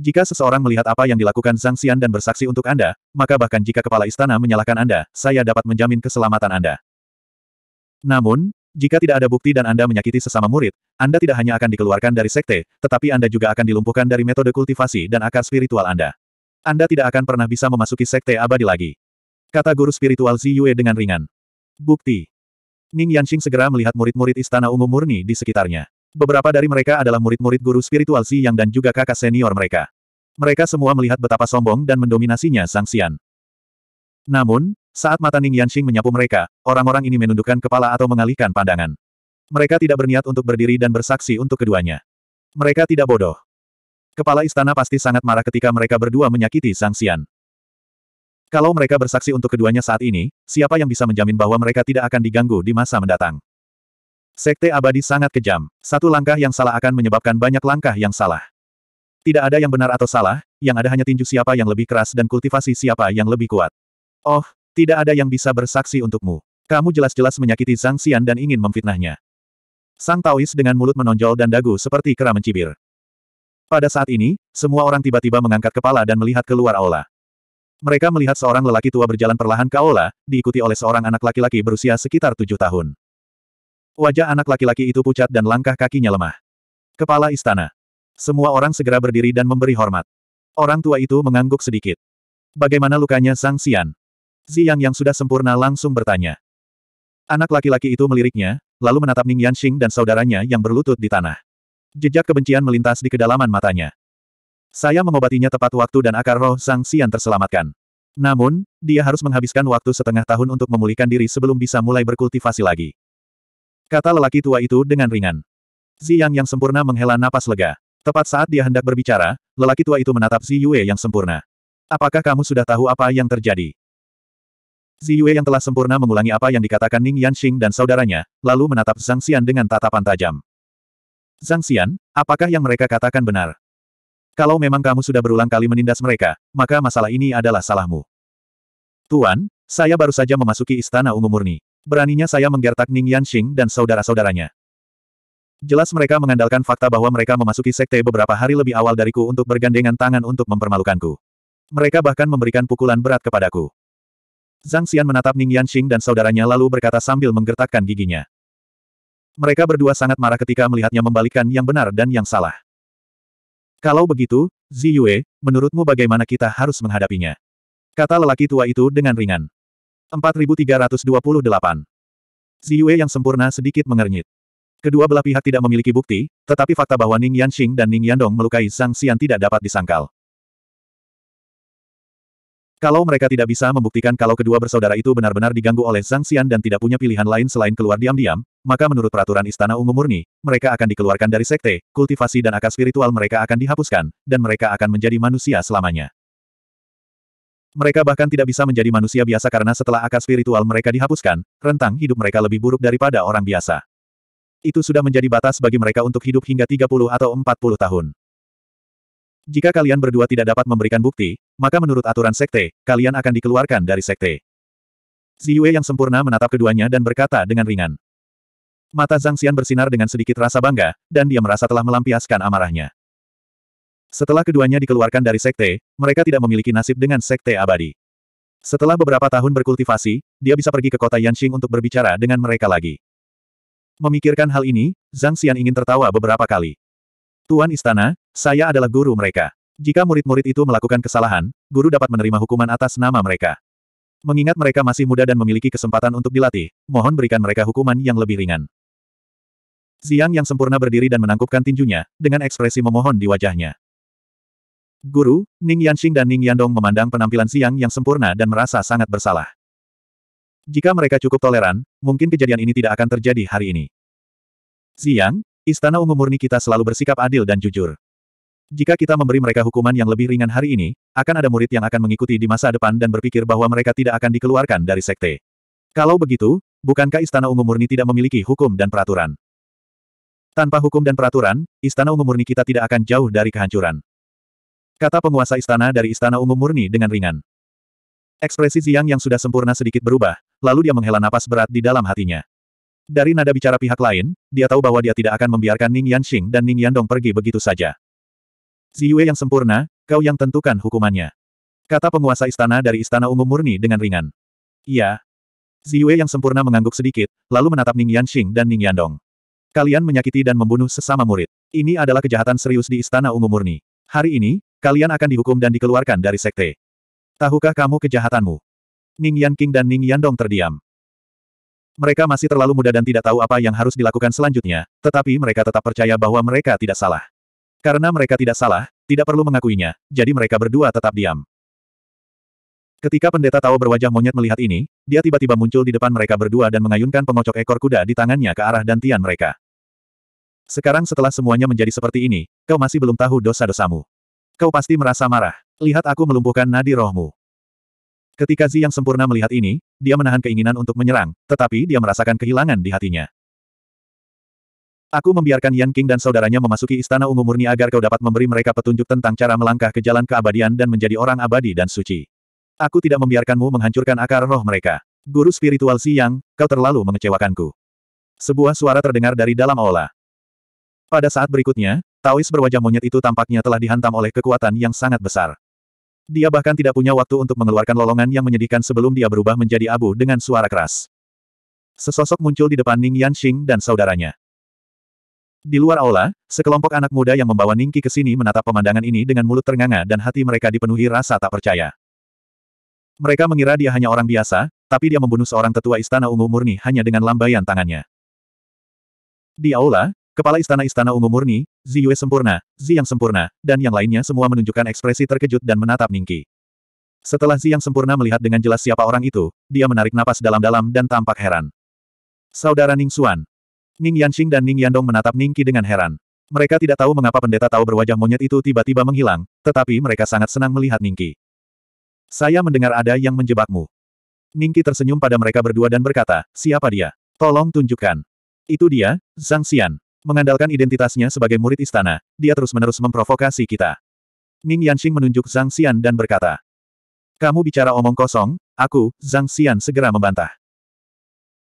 Jika seseorang melihat apa yang dilakukan Zhang Xian dan bersaksi untuk Anda, maka bahkan jika kepala istana menyalahkan Anda, saya dapat menjamin keselamatan Anda. Namun, jika tidak ada bukti dan Anda menyakiti sesama murid, Anda tidak hanya akan dikeluarkan dari sekte, tetapi Anda juga akan dilumpuhkan dari metode kultivasi dan akar spiritual Anda. Anda tidak akan pernah bisa memasuki sekte abadi lagi. Kata guru spiritual Zi Yue dengan ringan. Bukti. Ning Yanxing segera melihat murid-murid istana ungu murni di sekitarnya. Beberapa dari mereka adalah murid-murid guru spiritual Zi Yang dan juga kakak senior mereka. Mereka semua melihat betapa sombong dan mendominasinya Sang Xian. Namun, saat mata Ning Yanxing menyapu mereka, orang-orang ini menundukkan kepala atau mengalihkan pandangan. Mereka tidak berniat untuk berdiri dan bersaksi untuk keduanya. Mereka tidak bodoh. Kepala istana pasti sangat marah ketika mereka berdua menyakiti Sang Xian. Kalau mereka bersaksi untuk keduanya saat ini, siapa yang bisa menjamin bahwa mereka tidak akan diganggu di masa mendatang? Sekte abadi sangat kejam. Satu langkah yang salah akan menyebabkan banyak langkah yang salah. Tidak ada yang benar atau salah, yang ada hanya tinju siapa yang lebih keras dan kultivasi siapa yang lebih kuat. Oh, tidak ada yang bisa bersaksi untukmu. Kamu jelas-jelas menyakiti Zhang Xian dan ingin memfitnahnya. Sang Taois dengan mulut menonjol dan dagu seperti kera mencibir. Pada saat ini, semua orang tiba-tiba mengangkat kepala dan melihat keluar aula. Mereka melihat seorang lelaki tua berjalan perlahan ke aula, diikuti oleh seorang anak laki-laki berusia sekitar tujuh tahun. Wajah anak laki-laki itu pucat dan langkah kakinya lemah. Kepala istana. Semua orang segera berdiri dan memberi hormat. Orang tua itu mengangguk sedikit. Bagaimana lukanya Sang Xian? Ziyang yang sudah sempurna langsung bertanya. Anak laki-laki itu meliriknya, lalu menatap Ning Yanxing dan saudaranya yang berlutut di tanah. Jejak kebencian melintas di kedalaman matanya. Saya mengobatinya tepat waktu dan akar roh Sang Xian terselamatkan. Namun, dia harus menghabiskan waktu setengah tahun untuk memulihkan diri sebelum bisa mulai berkultivasi lagi. Kata lelaki tua itu dengan ringan. Ziyang yang sempurna menghela napas lega. Tepat saat dia hendak berbicara, lelaki tua itu menatap Ziyue yang sempurna. Apakah kamu sudah tahu apa yang terjadi? Zi Yue yang telah sempurna mengulangi apa yang dikatakan Ning Yanxing dan saudaranya, lalu menatap Zhang Xian dengan tatapan tajam. Zhang Xian, apakah yang mereka katakan benar? Kalau memang kamu sudah berulang kali menindas mereka, maka masalah ini adalah salahmu. Tuan, saya baru saja memasuki istana ungu murni. Beraninya saya menggertak Ning Yanxing dan saudara-saudaranya. Jelas mereka mengandalkan fakta bahwa mereka memasuki sekte beberapa hari lebih awal dariku untuk bergandengan tangan untuk mempermalukanku. Mereka bahkan memberikan pukulan berat kepadaku. Zhang Xian menatap Ning Yanxing dan saudaranya lalu berkata sambil menggertakkan giginya. Mereka berdua sangat marah ketika melihatnya membalikkan yang benar dan yang salah. Kalau begitu, Zi Yue, menurutmu bagaimana kita harus menghadapinya? Kata lelaki tua itu dengan ringan. 4328. Zi Yue yang sempurna sedikit mengernyit. Kedua belah pihak tidak memiliki bukti, tetapi fakta bahwa Ning Yanxing dan Ning Yandong melukai Zhang Xian tidak dapat disangkal. Kalau mereka tidak bisa membuktikan kalau kedua bersaudara itu benar-benar diganggu oleh Zhang Xian dan tidak punya pilihan lain selain keluar diam-diam, maka menurut peraturan Istana Ungu Murni, mereka akan dikeluarkan dari sekte, kultivasi dan akar spiritual mereka akan dihapuskan, dan mereka akan menjadi manusia selamanya. Mereka bahkan tidak bisa menjadi manusia biasa karena setelah akar spiritual mereka dihapuskan, rentang hidup mereka lebih buruk daripada orang biasa. Itu sudah menjadi batas bagi mereka untuk hidup hingga 30 atau 40 tahun. Jika kalian berdua tidak dapat memberikan bukti, maka menurut aturan sekte, kalian akan dikeluarkan dari sekte. Ziyue yang sempurna menatap keduanya dan berkata dengan ringan. Mata Zhang Xian bersinar dengan sedikit rasa bangga, dan dia merasa telah melampiaskan amarahnya. Setelah keduanya dikeluarkan dari sekte, mereka tidak memiliki nasib dengan sekte abadi. Setelah beberapa tahun berkultivasi, dia bisa pergi ke kota Yanxing untuk berbicara dengan mereka lagi. Memikirkan hal ini, Zhang Xian ingin tertawa beberapa kali. Tuan Istana, saya adalah guru mereka. Jika murid-murid itu melakukan kesalahan, guru dapat menerima hukuman atas nama mereka. Mengingat mereka masih muda dan memiliki kesempatan untuk dilatih, mohon berikan mereka hukuman yang lebih ringan. Ziang yang sempurna berdiri dan menangkupkan tinjunya, dengan ekspresi memohon di wajahnya. Guru, Ning Yanxing dan Ning Yandong memandang penampilan Siang yang sempurna dan merasa sangat bersalah. Jika mereka cukup toleran, mungkin kejadian ini tidak akan terjadi hari ini. Ziang, Istana Ungu Murni kita selalu bersikap adil dan jujur. Jika kita memberi mereka hukuman yang lebih ringan hari ini, akan ada murid yang akan mengikuti di masa depan dan berpikir bahwa mereka tidak akan dikeluarkan dari sekte. Kalau begitu, bukankah Istana Ungu Murni tidak memiliki hukum dan peraturan? Tanpa hukum dan peraturan, Istana Ungu Murni kita tidak akan jauh dari kehancuran. Kata penguasa istana dari Istana Ungu Murni dengan ringan. Ekspresi Ziang yang sudah sempurna sedikit berubah, lalu dia menghela napas berat di dalam hatinya. Dari nada bicara pihak lain, dia tahu bahwa dia tidak akan membiarkan Ning Yanxing dan Ning Yandong pergi begitu saja. Ziyue yang sempurna, kau yang tentukan hukumannya. Kata penguasa istana dari istana umum murni dengan ringan. Iya. Ziyue yang sempurna mengangguk sedikit, lalu menatap Ning Yanxing dan Ning Yandong. Kalian menyakiti dan membunuh sesama murid. Ini adalah kejahatan serius di istana umum murni. Hari ini, kalian akan dihukum dan dikeluarkan dari sekte. Tahukah kamu kejahatanmu? Ning Yan dan Ning Yandong terdiam. Mereka masih terlalu muda dan tidak tahu apa yang harus dilakukan selanjutnya, tetapi mereka tetap percaya bahwa mereka tidak salah. Karena mereka tidak salah, tidak perlu mengakuinya, jadi mereka berdua tetap diam. Ketika pendeta tahu berwajah monyet melihat ini, dia tiba-tiba muncul di depan mereka berdua dan mengayunkan pengocok ekor kuda di tangannya ke arah dantian mereka. Sekarang setelah semuanya menjadi seperti ini, kau masih belum tahu dosa-dosamu. Kau pasti merasa marah. Lihat aku melumpuhkan nadi rohmu. Ketika Zi yang sempurna melihat ini, dia menahan keinginan untuk menyerang, tetapi dia merasakan kehilangan di hatinya. Aku membiarkan Yan King dan saudaranya memasuki istana ungu murni agar kau dapat memberi mereka petunjuk tentang cara melangkah ke jalan keabadian dan menjadi orang abadi dan suci. Aku tidak membiarkanmu menghancurkan akar roh mereka. Guru spiritual Si Yang, kau terlalu mengecewakanku. Sebuah suara terdengar dari dalam aula. Pada saat berikutnya, Taois berwajah monyet itu tampaknya telah dihantam oleh kekuatan yang sangat besar. Dia bahkan tidak punya waktu untuk mengeluarkan lolongan yang menyedihkan sebelum dia berubah menjadi abu dengan suara keras. Sesosok muncul di depan Ning Yanxing dan saudaranya. Di luar aula, sekelompok anak muda yang membawa Ningki ke sini menatap pemandangan ini dengan mulut ternganga dan hati mereka dipenuhi rasa tak percaya. Mereka mengira dia hanya orang biasa, tapi dia membunuh seorang tetua istana ungu murni hanya dengan lambaian tangannya. Di aula, Kepala istana-istana ungu murni, Zi Yue sempurna, Zi yang sempurna, dan yang lainnya semua menunjukkan ekspresi terkejut dan menatap Ningki. Setelah Zi yang sempurna melihat dengan jelas siapa orang itu, dia menarik napas dalam-dalam dan tampak heran. Saudara Ning Xuan. Ning Yanxing dan Ning Yandong menatap Ningki dengan heran. Mereka tidak tahu mengapa pendeta tahu berwajah monyet itu tiba-tiba menghilang, tetapi mereka sangat senang melihat Ningki. Saya mendengar ada yang menjebakmu. Ningki tersenyum pada mereka berdua dan berkata, siapa dia? Tolong tunjukkan. Itu dia, Zhang Xian. Mengandalkan identitasnya sebagai murid istana, dia terus-menerus memprovokasi kita. Ning Yanxing menunjuk Zhang Xian dan berkata, Kamu bicara omong kosong, aku, Zhang Xian segera membantah.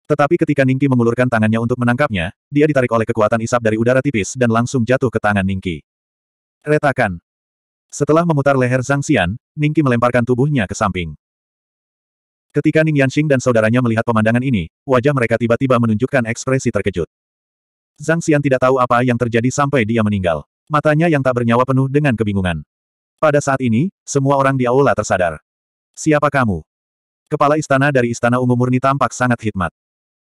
Tetapi ketika Ningki mengulurkan tangannya untuk menangkapnya, dia ditarik oleh kekuatan isap dari udara tipis dan langsung jatuh ke tangan Ningki. Retakan. Setelah memutar leher Zhang Xian, Ningki melemparkan tubuhnya ke samping. Ketika Ning Yanxing dan saudaranya melihat pemandangan ini, wajah mereka tiba-tiba menunjukkan ekspresi terkejut. Zhang Xian tidak tahu apa yang terjadi sampai dia meninggal. Matanya yang tak bernyawa penuh dengan kebingungan. Pada saat ini, semua orang di aula tersadar. Siapa kamu? Kepala istana dari istana ungu murni tampak sangat hikmat.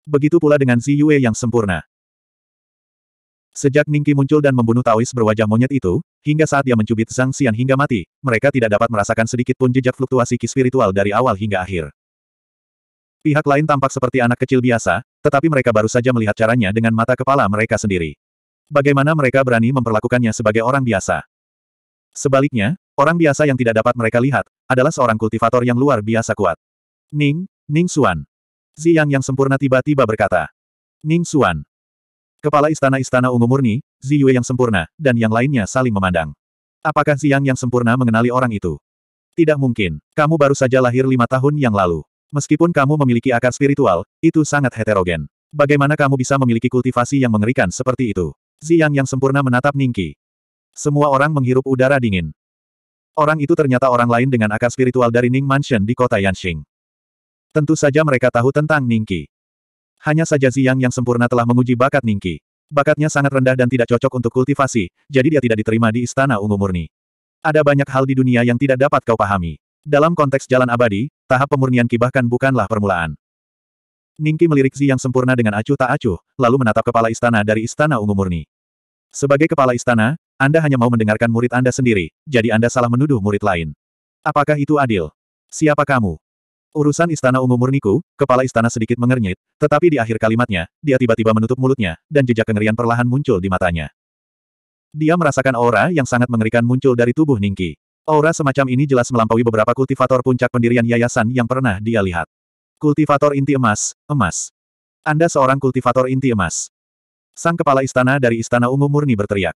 Begitu pula dengan Zi Yue yang sempurna. Sejak Ningki muncul dan membunuh Taois berwajah monyet itu, hingga saat dia mencubit Zhang Xian hingga mati, mereka tidak dapat merasakan sedikit pun jejak fluktuasi ki spiritual dari awal hingga akhir. Pihak lain tampak seperti anak kecil biasa, tetapi mereka baru saja melihat caranya dengan mata kepala mereka sendiri. Bagaimana mereka berani memperlakukannya sebagai orang biasa? Sebaliknya, orang biasa yang tidak dapat mereka lihat, adalah seorang kultivator yang luar biasa kuat. Ning, Ning Xuan. Ziyang yang sempurna tiba-tiba berkata. Ning Xuan. Kepala istana-istana ungu murni, Ziyue yang sempurna, dan yang lainnya saling memandang. Apakah Ziyang yang sempurna mengenali orang itu? Tidak mungkin. Kamu baru saja lahir lima tahun yang lalu. Meskipun kamu memiliki akar spiritual, itu sangat heterogen. Bagaimana kamu bisa memiliki kultivasi yang mengerikan seperti itu? Ziyang yang sempurna menatap Ningki. Semua orang menghirup udara dingin. Orang itu ternyata orang lain dengan akar spiritual dari Ning Mansion di kota Yanxing. Tentu saja mereka tahu tentang Ningki. Hanya saja Ziyang yang sempurna telah menguji bakat Ningki. Bakatnya sangat rendah dan tidak cocok untuk kultivasi, jadi dia tidak diterima di Istana Ungu Murni. Ada banyak hal di dunia yang tidak dapat kau pahami. Dalam konteks jalan abadi, tahap pemurnian ki bahkan bukanlah permulaan. Ningki melirik Zi yang sempurna dengan acuh tak acuh, lalu menatap kepala istana dari istana ungu murni. Sebagai kepala istana, Anda hanya mau mendengarkan murid Anda sendiri, jadi Anda salah menuduh murid lain. Apakah itu adil? Siapa kamu? Urusan istana ungu murniku, kepala istana sedikit mengernyit, tetapi di akhir kalimatnya, dia tiba-tiba menutup mulutnya, dan jejak kengerian perlahan muncul di matanya. Dia merasakan aura yang sangat mengerikan muncul dari tubuh Ningki. Aura semacam ini jelas melampaui beberapa kultivator puncak pendirian yayasan yang pernah dia lihat. Kultivator inti emas, emas. Anda seorang kultivator inti emas. Sang kepala istana dari Istana Ungu Murni berteriak.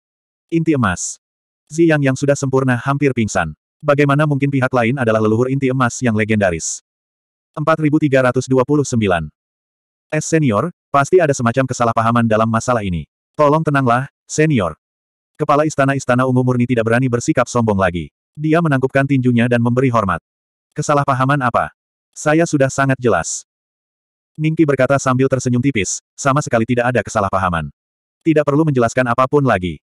Inti emas. Ziyang yang sudah sempurna hampir pingsan. Bagaimana mungkin pihak lain adalah leluhur inti emas yang legendaris? 4329. Es senior, pasti ada semacam kesalahpahaman dalam masalah ini. Tolong tenanglah, senior. Kepala istana-istana ungu murni tidak berani bersikap sombong lagi. Dia menangkupkan tinjunya dan memberi hormat. Kesalahpahaman apa? Saya sudah sangat jelas. Ningki berkata sambil tersenyum tipis, sama sekali tidak ada kesalahpahaman. Tidak perlu menjelaskan apapun lagi.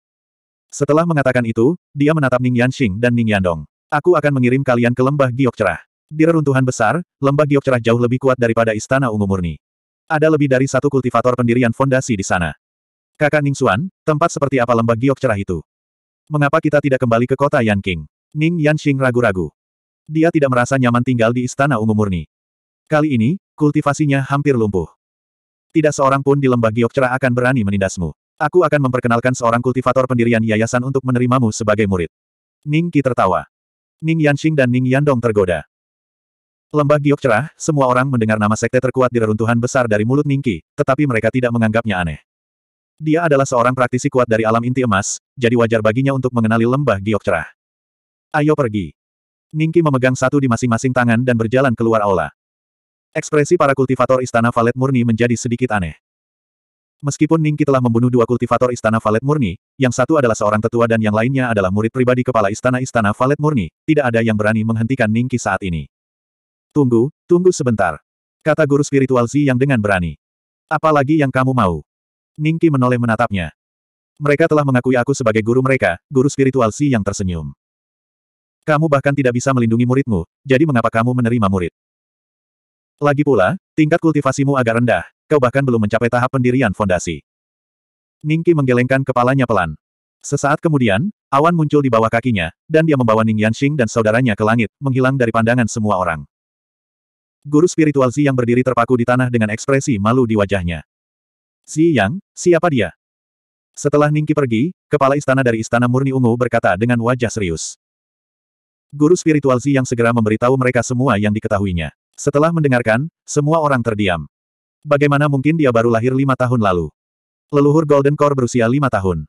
Setelah mengatakan itu, dia menatap Ning Yanxing dan Ning Yandong. Aku akan mengirim kalian ke lembah giok cerah. Di reruntuhan besar, lembah giok cerah jauh lebih kuat daripada istana ungu murni. Ada lebih dari satu kultivator pendirian fondasi di sana. Kakak Ning Xuan, tempat seperti apa lembah giok cerah itu? Mengapa kita tidak kembali ke kota Yanqing? Ning Yanxing ragu-ragu. Dia tidak merasa nyaman tinggal di istana ungu murni. Kali ini, kultivasinya hampir lumpuh. Tidak seorang pun di lembah Giokcera akan berani menindasmu. Aku akan memperkenalkan seorang kultivator pendirian yayasan untuk menerimamu sebagai murid. Ning Qi tertawa. Ning Yanxing dan Ning Yandong tergoda. Lembah giok semua orang mendengar nama sekte terkuat di reruntuhan besar dari mulut Ning Qi, tetapi mereka tidak menganggapnya aneh. Dia adalah seorang praktisi kuat dari alam inti emas, jadi wajar baginya untuk mengenali lembah giok Ayo pergi. Ningki memegang satu di masing-masing tangan dan berjalan keluar aula. Ekspresi para kultivator Istana Valet Murni menjadi sedikit aneh. Meskipun Ningki telah membunuh dua kultivator Istana Valet Murni, yang satu adalah seorang tetua dan yang lainnya adalah murid pribadi kepala Istana-Istana Valet Murni, tidak ada yang berani menghentikan Ningki saat ini. Tunggu, tunggu sebentar. Kata guru spiritual Zi yang dengan berani. Apalagi yang kamu mau. Ningki menoleh menatapnya. Mereka telah mengakui aku sebagai guru mereka, guru spiritual Zi yang tersenyum. Kamu bahkan tidak bisa melindungi muridmu, jadi mengapa kamu menerima murid? Lagi pula, tingkat kultivasimu agak rendah, kau bahkan belum mencapai tahap pendirian fondasi. Ningki menggelengkan kepalanya pelan. Sesaat kemudian, awan muncul di bawah kakinya, dan dia membawa Ning Yanxing dan saudaranya ke langit, menghilang dari pandangan semua orang. Guru spiritual Zi yang berdiri terpaku di tanah dengan ekspresi malu di wajahnya. Zi Yang, siapa dia? Setelah Ningki pergi, kepala istana dari istana murni ungu berkata dengan wajah serius. Guru spiritual Zi yang segera memberitahu mereka semua yang diketahuinya. Setelah mendengarkan, semua orang terdiam. Bagaimana mungkin dia baru lahir lima tahun lalu? Leluhur Golden Core berusia lima tahun.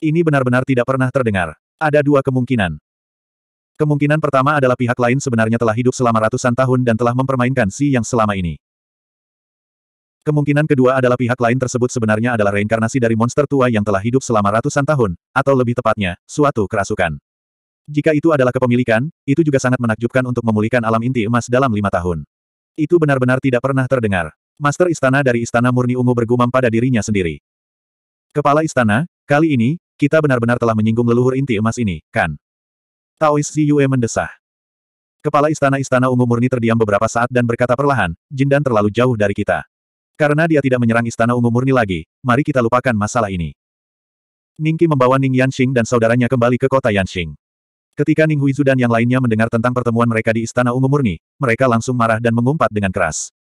Ini benar-benar tidak pernah terdengar. Ada dua kemungkinan. Kemungkinan pertama adalah pihak lain sebenarnya telah hidup selama ratusan tahun dan telah mempermainkan si yang selama ini. Kemungkinan kedua adalah pihak lain tersebut sebenarnya adalah reinkarnasi dari monster tua yang telah hidup selama ratusan tahun, atau lebih tepatnya, suatu kerasukan. Jika itu adalah kepemilikan, itu juga sangat menakjubkan untuk memulihkan alam inti emas dalam lima tahun. Itu benar-benar tidak pernah terdengar. Master istana dari istana murni ungu bergumam pada dirinya sendiri. Kepala istana, kali ini, kita benar-benar telah menyinggung leluhur inti emas ini, kan? Taois Ziyue mendesah. Kepala istana-istana ungu murni terdiam beberapa saat dan berkata perlahan, Jindan terlalu jauh dari kita. Karena dia tidak menyerang istana ungu murni lagi, mari kita lupakan masalah ini. Ningki membawa Ning Yanxing dan saudaranya kembali ke kota Yanxing. Ketika Ning Huizu dan yang lainnya mendengar tentang pertemuan mereka di Istana Ungu Murni, mereka langsung marah dan mengumpat dengan keras.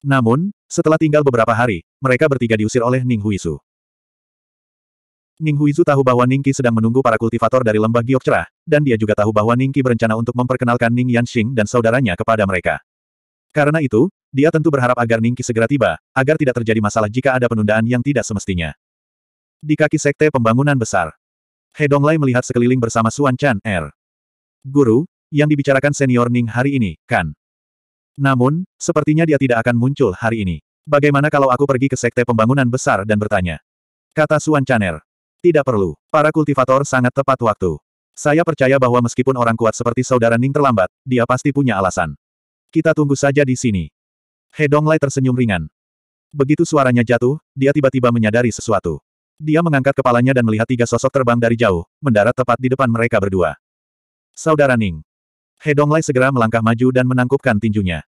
Namun, setelah tinggal beberapa hari, mereka bertiga diusir oleh Ning Huizu. Ning Huizu tahu bahwa Ning Ningqi sedang menunggu para kultivator dari lembah giok cerah, dan dia juga tahu bahwa Ning Ningqi berencana untuk memperkenalkan Ning Yanxing dan saudaranya kepada mereka. Karena itu, dia tentu berharap agar Ning Ningqi segera tiba, agar tidak terjadi masalah jika ada penundaan yang tidak semestinya. Di kaki sekte pembangunan besar, He Donglai melihat sekeliling bersama Suan Chan Er. Guru, yang dibicarakan senior Ning hari ini, kan? Namun, sepertinya dia tidak akan muncul hari ini. Bagaimana kalau aku pergi ke sekte pembangunan besar dan bertanya? Kata Suan Chan Er. Tidak perlu, para kultivator sangat tepat waktu. Saya percaya bahwa meskipun orang kuat seperti saudara Ning terlambat, dia pasti punya alasan. Kita tunggu saja di sini. He Donglai tersenyum ringan. Begitu suaranya jatuh, dia tiba-tiba menyadari sesuatu. Dia mengangkat kepalanya dan melihat tiga sosok terbang dari jauh, mendarat tepat di depan mereka berdua. Saudara Ning. Hedonglai segera melangkah maju dan menangkupkan tinjunya.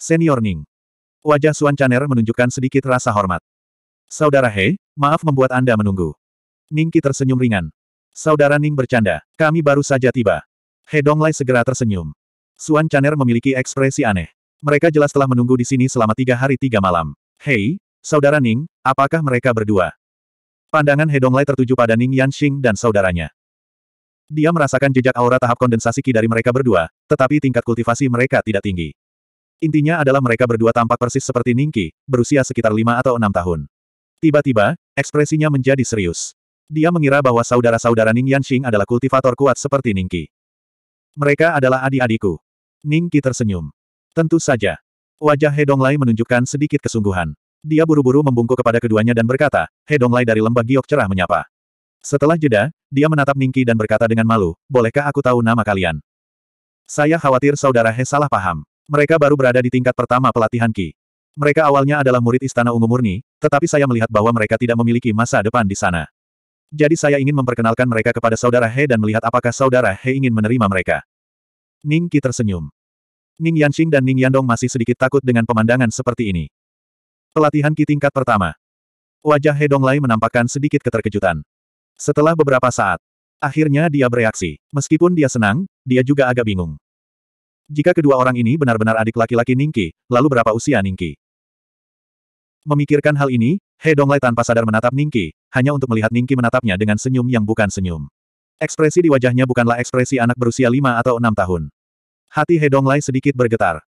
Senior Ning. Wajah Suan Chaner menunjukkan sedikit rasa hormat. Saudara He, maaf membuat Anda menunggu. Ningki tersenyum ringan. Saudara Ning bercanda, kami baru saja tiba. Hedonglai segera tersenyum. Suan Chaner memiliki ekspresi aneh. Mereka jelas telah menunggu di sini selama tiga hari tiga malam. Hei, Saudara Ning, apakah mereka berdua? Pandangan Hedonglai tertuju pada Ning Yanxing dan saudaranya. Dia merasakan jejak aura tahap kondensasi Qi dari mereka berdua, tetapi tingkat kultivasi mereka tidak tinggi. Intinya adalah mereka berdua tampak persis seperti Ning Qi, berusia sekitar lima atau enam tahun. Tiba-tiba, ekspresinya menjadi serius. Dia mengira bahwa saudara-saudara Ning Yanxing adalah kultivator kuat seperti Ning Qi. Mereka adalah adik-adikku. Ning Qi tersenyum. Tentu saja. Wajah Hedonglai menunjukkan sedikit kesungguhan. Dia buru-buru membungkuk kepada keduanya dan berkata, He Donglai dari lembah giok cerah menyapa. Setelah jeda, dia menatap Ningki dan berkata dengan malu, Bolehkah aku tahu nama kalian? Saya khawatir saudara He salah paham. Mereka baru berada di tingkat pertama pelatihan Ki. Mereka awalnya adalah murid Istana Ungu Murni, tetapi saya melihat bahwa mereka tidak memiliki masa depan di sana. Jadi saya ingin memperkenalkan mereka kepada saudara He dan melihat apakah saudara He ingin menerima mereka. Ningki tersenyum. Ning Yanxing dan Ning Yandong masih sedikit takut dengan pemandangan seperti ini. Pelatihan Ki tingkat pertama. Wajah Hedonglai menampakkan sedikit keterkejutan. Setelah beberapa saat, akhirnya dia bereaksi. Meskipun dia senang, dia juga agak bingung. Jika kedua orang ini benar-benar adik laki-laki Ningki, lalu berapa usia Ningki? Memikirkan hal ini, Hedonglai tanpa sadar menatap Ningki, hanya untuk melihat Ningki menatapnya dengan senyum yang bukan senyum. Ekspresi di wajahnya bukanlah ekspresi anak berusia lima atau enam tahun. Hati Hedonglai sedikit bergetar.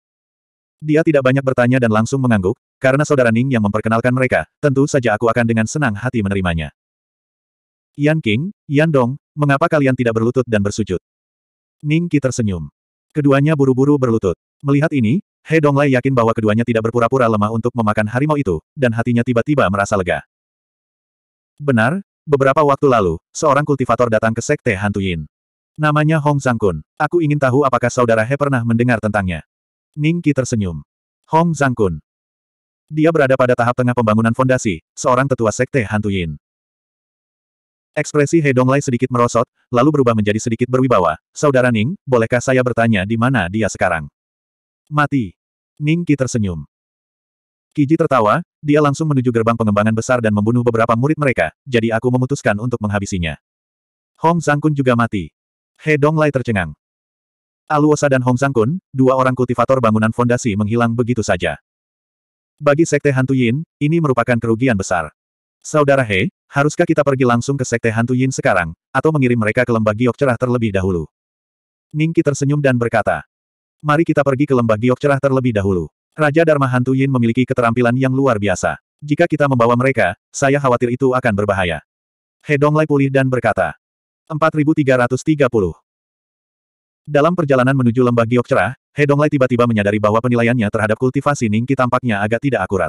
Dia tidak banyak bertanya dan langsung mengangguk, karena saudara Ning yang memperkenalkan mereka, tentu saja aku akan dengan senang hati menerimanya. Yan King, Yan Dong, mengapa kalian tidak berlutut dan bersujud? Ning Qi tersenyum. Keduanya buru-buru berlutut. Melihat ini, He Donglai yakin bahwa keduanya tidak berpura-pura lemah untuk memakan harimau itu, dan hatinya tiba-tiba merasa lega. Benar, beberapa waktu lalu, seorang kultivator datang ke Sekte Hantu Yin. Namanya Hong Zangkun. Aku ingin tahu apakah saudara He pernah mendengar tentangnya. Ning Qi tersenyum. Hong Zangkun, dia berada pada tahap tengah pembangunan fondasi, seorang tetua sekte hantu Yin. Ekspresi He Donglai sedikit merosot, lalu berubah menjadi sedikit berwibawa. Saudara Ning, bolehkah saya bertanya di mana dia sekarang? Mati. Ning Qi tersenyum. Kiji tertawa, dia langsung menuju gerbang pengembangan besar dan membunuh beberapa murid mereka, jadi aku memutuskan untuk menghabisinya. Hong Sang Kun juga mati. He Donglai tercengang. Aluosa dan Hong Sang Kun, dua orang kultivator bangunan fondasi menghilang begitu saja. Bagi Sekte Hantu Yin, ini merupakan kerugian besar. Saudara He, haruskah kita pergi langsung ke Sekte Hantu Yin sekarang, atau mengirim mereka ke lembah giok cerah terlebih dahulu? Ningki tersenyum dan berkata, Mari kita pergi ke lembah giok cerah terlebih dahulu. Raja Dharma Hantu Yin memiliki keterampilan yang luar biasa. Jika kita membawa mereka, saya khawatir itu akan berbahaya. He Donglai pulih dan berkata, 4330. Dalam perjalanan menuju lembah giok cerah, He Donglai tiba-tiba menyadari bahwa penilaiannya terhadap kultivasi Ningki tampaknya agak tidak akurat.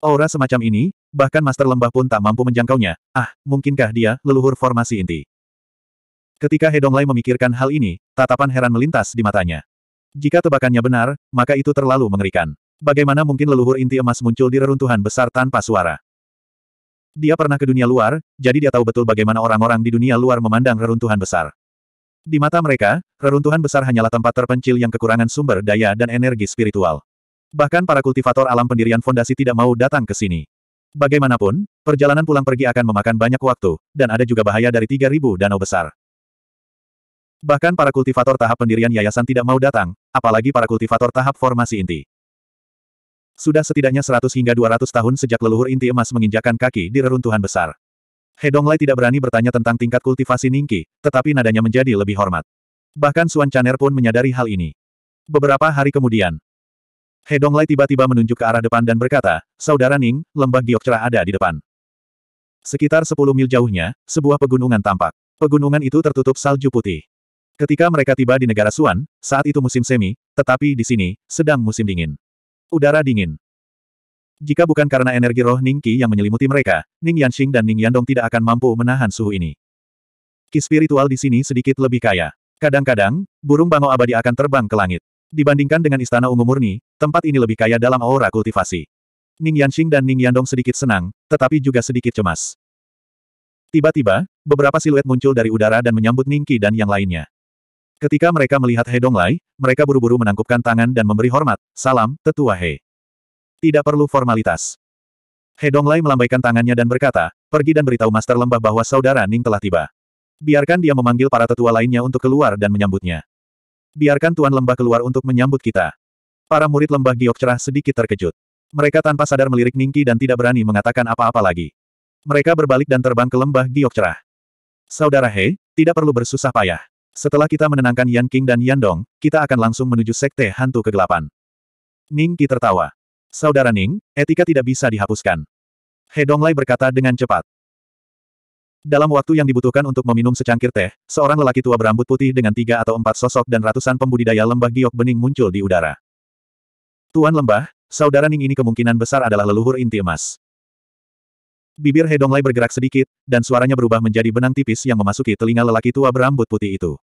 Aura semacam ini, bahkan Master Lembah pun tak mampu menjangkaunya. Ah, mungkinkah dia leluhur formasi inti? Ketika He Donglai memikirkan hal ini, tatapan heran melintas di matanya. Jika tebakannya benar, maka itu terlalu mengerikan. Bagaimana mungkin leluhur inti emas muncul di reruntuhan besar tanpa suara? Dia pernah ke dunia luar, jadi dia tahu betul bagaimana orang-orang di dunia luar memandang reruntuhan besar. Di mata mereka, reruntuhan besar hanyalah tempat terpencil yang kekurangan sumber daya dan energi spiritual. Bahkan para kultivator alam pendirian fondasi tidak mau datang ke sini. Bagaimanapun, perjalanan pulang pergi akan memakan banyak waktu, dan ada juga bahaya dari 3.000 danau besar. Bahkan para kultivator tahap pendirian yayasan tidak mau datang, apalagi para kultivator tahap formasi inti. Sudah setidaknya 100 hingga 200 tahun sejak leluhur inti emas menginjakan kaki di reruntuhan besar. He Donglai tidak berani bertanya tentang tingkat kultivasi Ningki, tetapi nadanya menjadi lebih hormat. Bahkan Suan Chaner pun menyadari hal ini. Beberapa hari kemudian, He Donglai tiba-tiba menunjuk ke arah depan dan berkata, Saudara Ning, lembah giok cerah ada di depan. Sekitar 10 mil jauhnya, sebuah pegunungan tampak. Pegunungan itu tertutup salju putih. Ketika mereka tiba di negara Suan, saat itu musim semi, tetapi di sini, sedang musim dingin. Udara dingin. Jika bukan karena energi roh Ning Qi yang menyelimuti mereka, Ning Yanxing dan Ning Yandong tidak akan mampu menahan suhu ini. Ki spiritual di sini sedikit lebih kaya. Kadang-kadang, burung bangau abadi akan terbang ke langit. Dibandingkan dengan istana ungu murni, tempat ini lebih kaya dalam aura kultivasi. Ning Yanxing dan Ning Yandong sedikit senang, tetapi juga sedikit cemas. Tiba-tiba, beberapa siluet muncul dari udara dan menyambut Ning Qi dan yang lainnya. Ketika mereka melihat He Lai, mereka buru-buru menangkupkan tangan dan memberi hormat, salam, tetua He. Tidak perlu formalitas. Hedonglai melambaikan tangannya dan berkata, pergi dan beritahu Master Lembah bahwa saudara Ning telah tiba. Biarkan dia memanggil para tetua lainnya untuk keluar dan menyambutnya. Biarkan Tuan Lembah keluar untuk menyambut kita. Para murid Lembah Giok cerah sedikit terkejut. Mereka tanpa sadar melirik Ningki dan tidak berani mengatakan apa-apa lagi. Mereka berbalik dan terbang ke Lembah Giok cerah. Saudara He, tidak perlu bersusah payah. Setelah kita menenangkan Yan King dan Yan Dong, kita akan langsung menuju Sekte Hantu Kegelapan. Ningki tertawa. Saudara Ning, etika tidak bisa dihapuskan. He Donglai berkata dengan cepat. Dalam waktu yang dibutuhkan untuk meminum secangkir teh, seorang lelaki tua berambut putih dengan tiga atau empat sosok dan ratusan pembudidaya lembah giok bening muncul di udara. Tuan lembah, saudara Ning ini kemungkinan besar adalah leluhur inti emas. Bibir He Donglai bergerak sedikit, dan suaranya berubah menjadi benang tipis yang memasuki telinga lelaki tua berambut putih itu.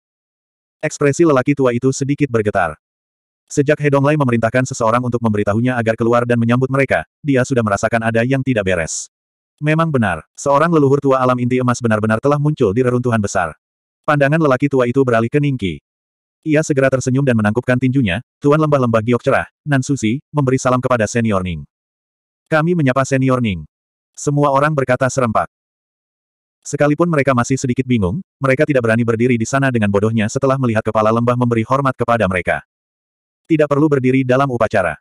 Ekspresi lelaki tua itu sedikit bergetar. Sejak Hedonglai memerintahkan seseorang untuk memberitahunya agar keluar dan menyambut mereka, dia sudah merasakan ada yang tidak beres. Memang benar, seorang leluhur tua alam inti emas benar-benar telah muncul di reruntuhan besar. Pandangan lelaki tua itu beralih ke Ningki. Ia segera tersenyum dan menangkupkan tinjunya, Tuan Lembah-Lembah Giok Cerah, Nan Susi, memberi salam kepada Senior Ning. Kami menyapa Senior Ning. Semua orang berkata serempak. Sekalipun mereka masih sedikit bingung, mereka tidak berani berdiri di sana dengan bodohnya setelah melihat kepala lembah memberi hormat kepada mereka. Tidak perlu berdiri dalam upacara.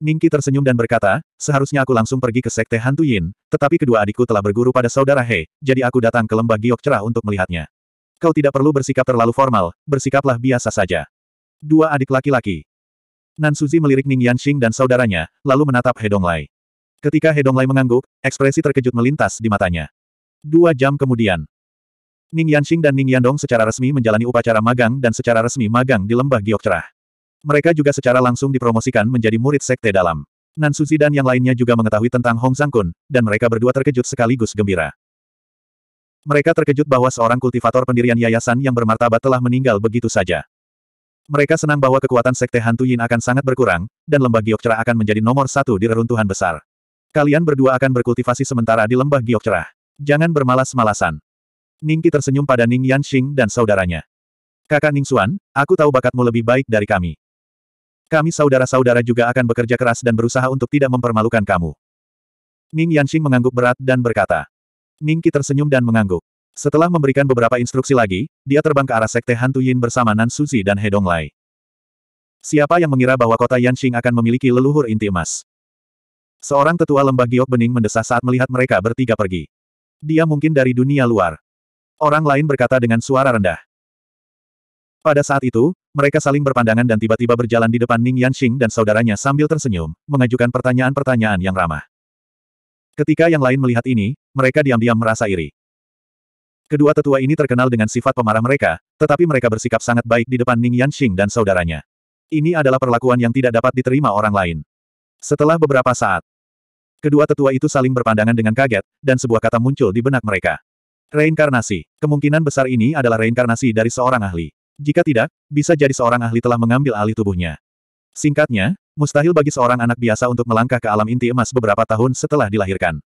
Ningki tersenyum dan berkata, seharusnya aku langsung pergi ke Sekte Hantu Yin, tetapi kedua adikku telah berguru pada saudara He, jadi aku datang ke lembah giok cerah untuk melihatnya. Kau tidak perlu bersikap terlalu formal, bersikaplah biasa saja. Dua adik laki-laki. Nan Suzi melirik Ning Yanxing dan saudaranya, lalu menatap He Donglai. Ketika He Donglai mengangguk, ekspresi terkejut melintas di matanya. Dua jam kemudian. Ning Yanxing dan Ning Yandong secara resmi menjalani upacara magang dan secara resmi magang di lembah giok cerah. Mereka juga secara langsung dipromosikan menjadi murid sekte dalam. Nan Suzi dan yang lainnya juga mengetahui tentang Hong Sangkun, dan mereka berdua terkejut sekaligus gembira. Mereka terkejut bahwa seorang kultivator pendirian yayasan yang bermartabat telah meninggal begitu saja. Mereka senang bahwa kekuatan sekte hantu Yin akan sangat berkurang, dan lembah Giokcerah akan menjadi nomor satu di reruntuhan besar. Kalian berdua akan berkultivasi sementara di lembah Giokcerah. Jangan bermalas-malasan. Ningki tersenyum pada Ning Yanxing dan saudaranya. Kakak Ning Xuan, aku tahu bakatmu lebih baik dari kami. Kami saudara-saudara juga akan bekerja keras dan berusaha untuk tidak mempermalukan kamu. Ning Yanxing mengangguk berat dan berkata. Ning Qi tersenyum dan mengangguk. Setelah memberikan beberapa instruksi lagi, dia terbang ke arah Sekte Hantu Yin bersama Nan Suzi dan Hedong Lai. Siapa yang mengira bahwa kota Yanxing akan memiliki leluhur inti emas? Seorang tetua lembah giok bening mendesah saat melihat mereka bertiga pergi. Dia mungkin dari dunia luar. Orang lain berkata dengan suara rendah. Pada saat itu, mereka saling berpandangan dan tiba-tiba berjalan di depan Ning Yanxing dan saudaranya sambil tersenyum, mengajukan pertanyaan-pertanyaan yang ramah. Ketika yang lain melihat ini, mereka diam-diam merasa iri. Kedua tetua ini terkenal dengan sifat pemarah mereka, tetapi mereka bersikap sangat baik di depan Ning Yanxing dan saudaranya. Ini adalah perlakuan yang tidak dapat diterima orang lain. Setelah beberapa saat, kedua tetua itu saling berpandangan dengan kaget, dan sebuah kata muncul di benak mereka. Reinkarnasi. Kemungkinan besar ini adalah reinkarnasi dari seorang ahli. Jika tidak, bisa jadi seorang ahli telah mengambil alih tubuhnya. Singkatnya, mustahil bagi seorang anak biasa untuk melangkah ke alam inti emas beberapa tahun setelah dilahirkan.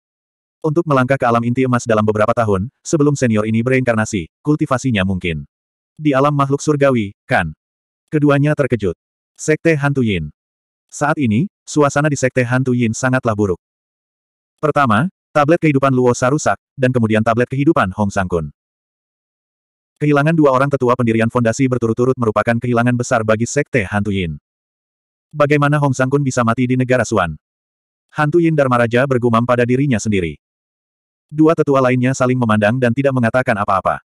Untuk melangkah ke alam inti emas dalam beberapa tahun, sebelum senior ini bereinkarnasi, kultivasinya mungkin. Di alam makhluk surgawi, kan? Keduanya terkejut. Sekte Hantu Yin. Saat ini, suasana di Sekte Hantu Yin sangatlah buruk. Pertama, tablet kehidupan Luo Sarusak, dan kemudian tablet kehidupan Hong Sangkun. Kehilangan dua orang tetua pendirian fondasi berturut-turut merupakan kehilangan besar bagi Sekte Hantu Yin. Bagaimana Hong Sangkun bisa mati di negara Suan? Hantu Yin Raja bergumam pada dirinya sendiri. Dua tetua lainnya saling memandang dan tidak mengatakan apa-apa.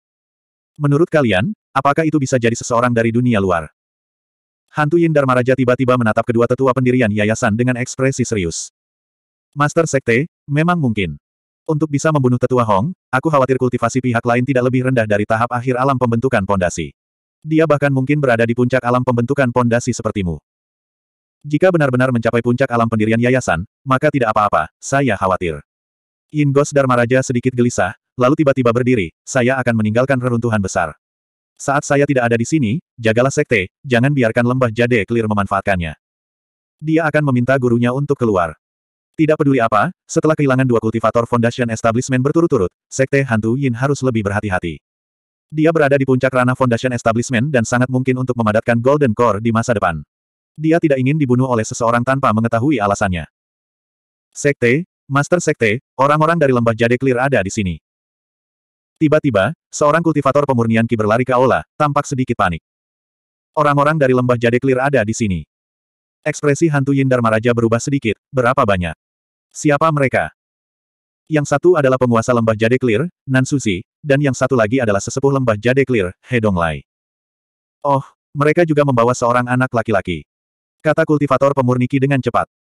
Menurut kalian, apakah itu bisa jadi seseorang dari dunia luar? Hantu Yin Raja tiba-tiba menatap kedua tetua pendirian yayasan dengan ekspresi serius. Master Sekte, memang mungkin. Untuk bisa membunuh tetua Hong, aku khawatir kultivasi pihak lain tidak lebih rendah dari tahap akhir alam pembentukan pondasi. Dia bahkan mungkin berada di puncak alam pembentukan pondasi sepertimu. Jika benar-benar mencapai puncak alam pendirian yayasan, maka tidak apa-apa, saya khawatir. Ingos Raja sedikit gelisah, lalu tiba-tiba berdiri, saya akan meninggalkan reruntuhan besar. Saat saya tidak ada di sini, jagalah sekte, jangan biarkan lembah jade clear memanfaatkannya. Dia akan meminta gurunya untuk keluar. Tidak peduli apa, setelah kehilangan dua kultivator Foundation Establishment berturut-turut, Sekte Hantu Yin harus lebih berhati-hati. Dia berada di puncak ranah Foundation Establishment dan sangat mungkin untuk memadatkan Golden Core di masa depan. Dia tidak ingin dibunuh oleh seseorang tanpa mengetahui alasannya. Sekte, Master Sekte, orang-orang dari lembah Jade Clear ada di sini. Tiba-tiba, seorang kultivator pemurnian Ki berlari ke aula, tampak sedikit panik. Orang-orang dari lembah Jade Clear ada di sini. Ekspresi hantu Yindar Maraja berubah sedikit, berapa banyak? Siapa mereka? Yang satu adalah penguasa lembah Jade Clear, Nan Suzi, dan yang satu lagi adalah sesepuh lembah Jade Clear, He Lai. Oh, mereka juga membawa seorang anak laki-laki. Kata kultivator pemurni dengan cepat.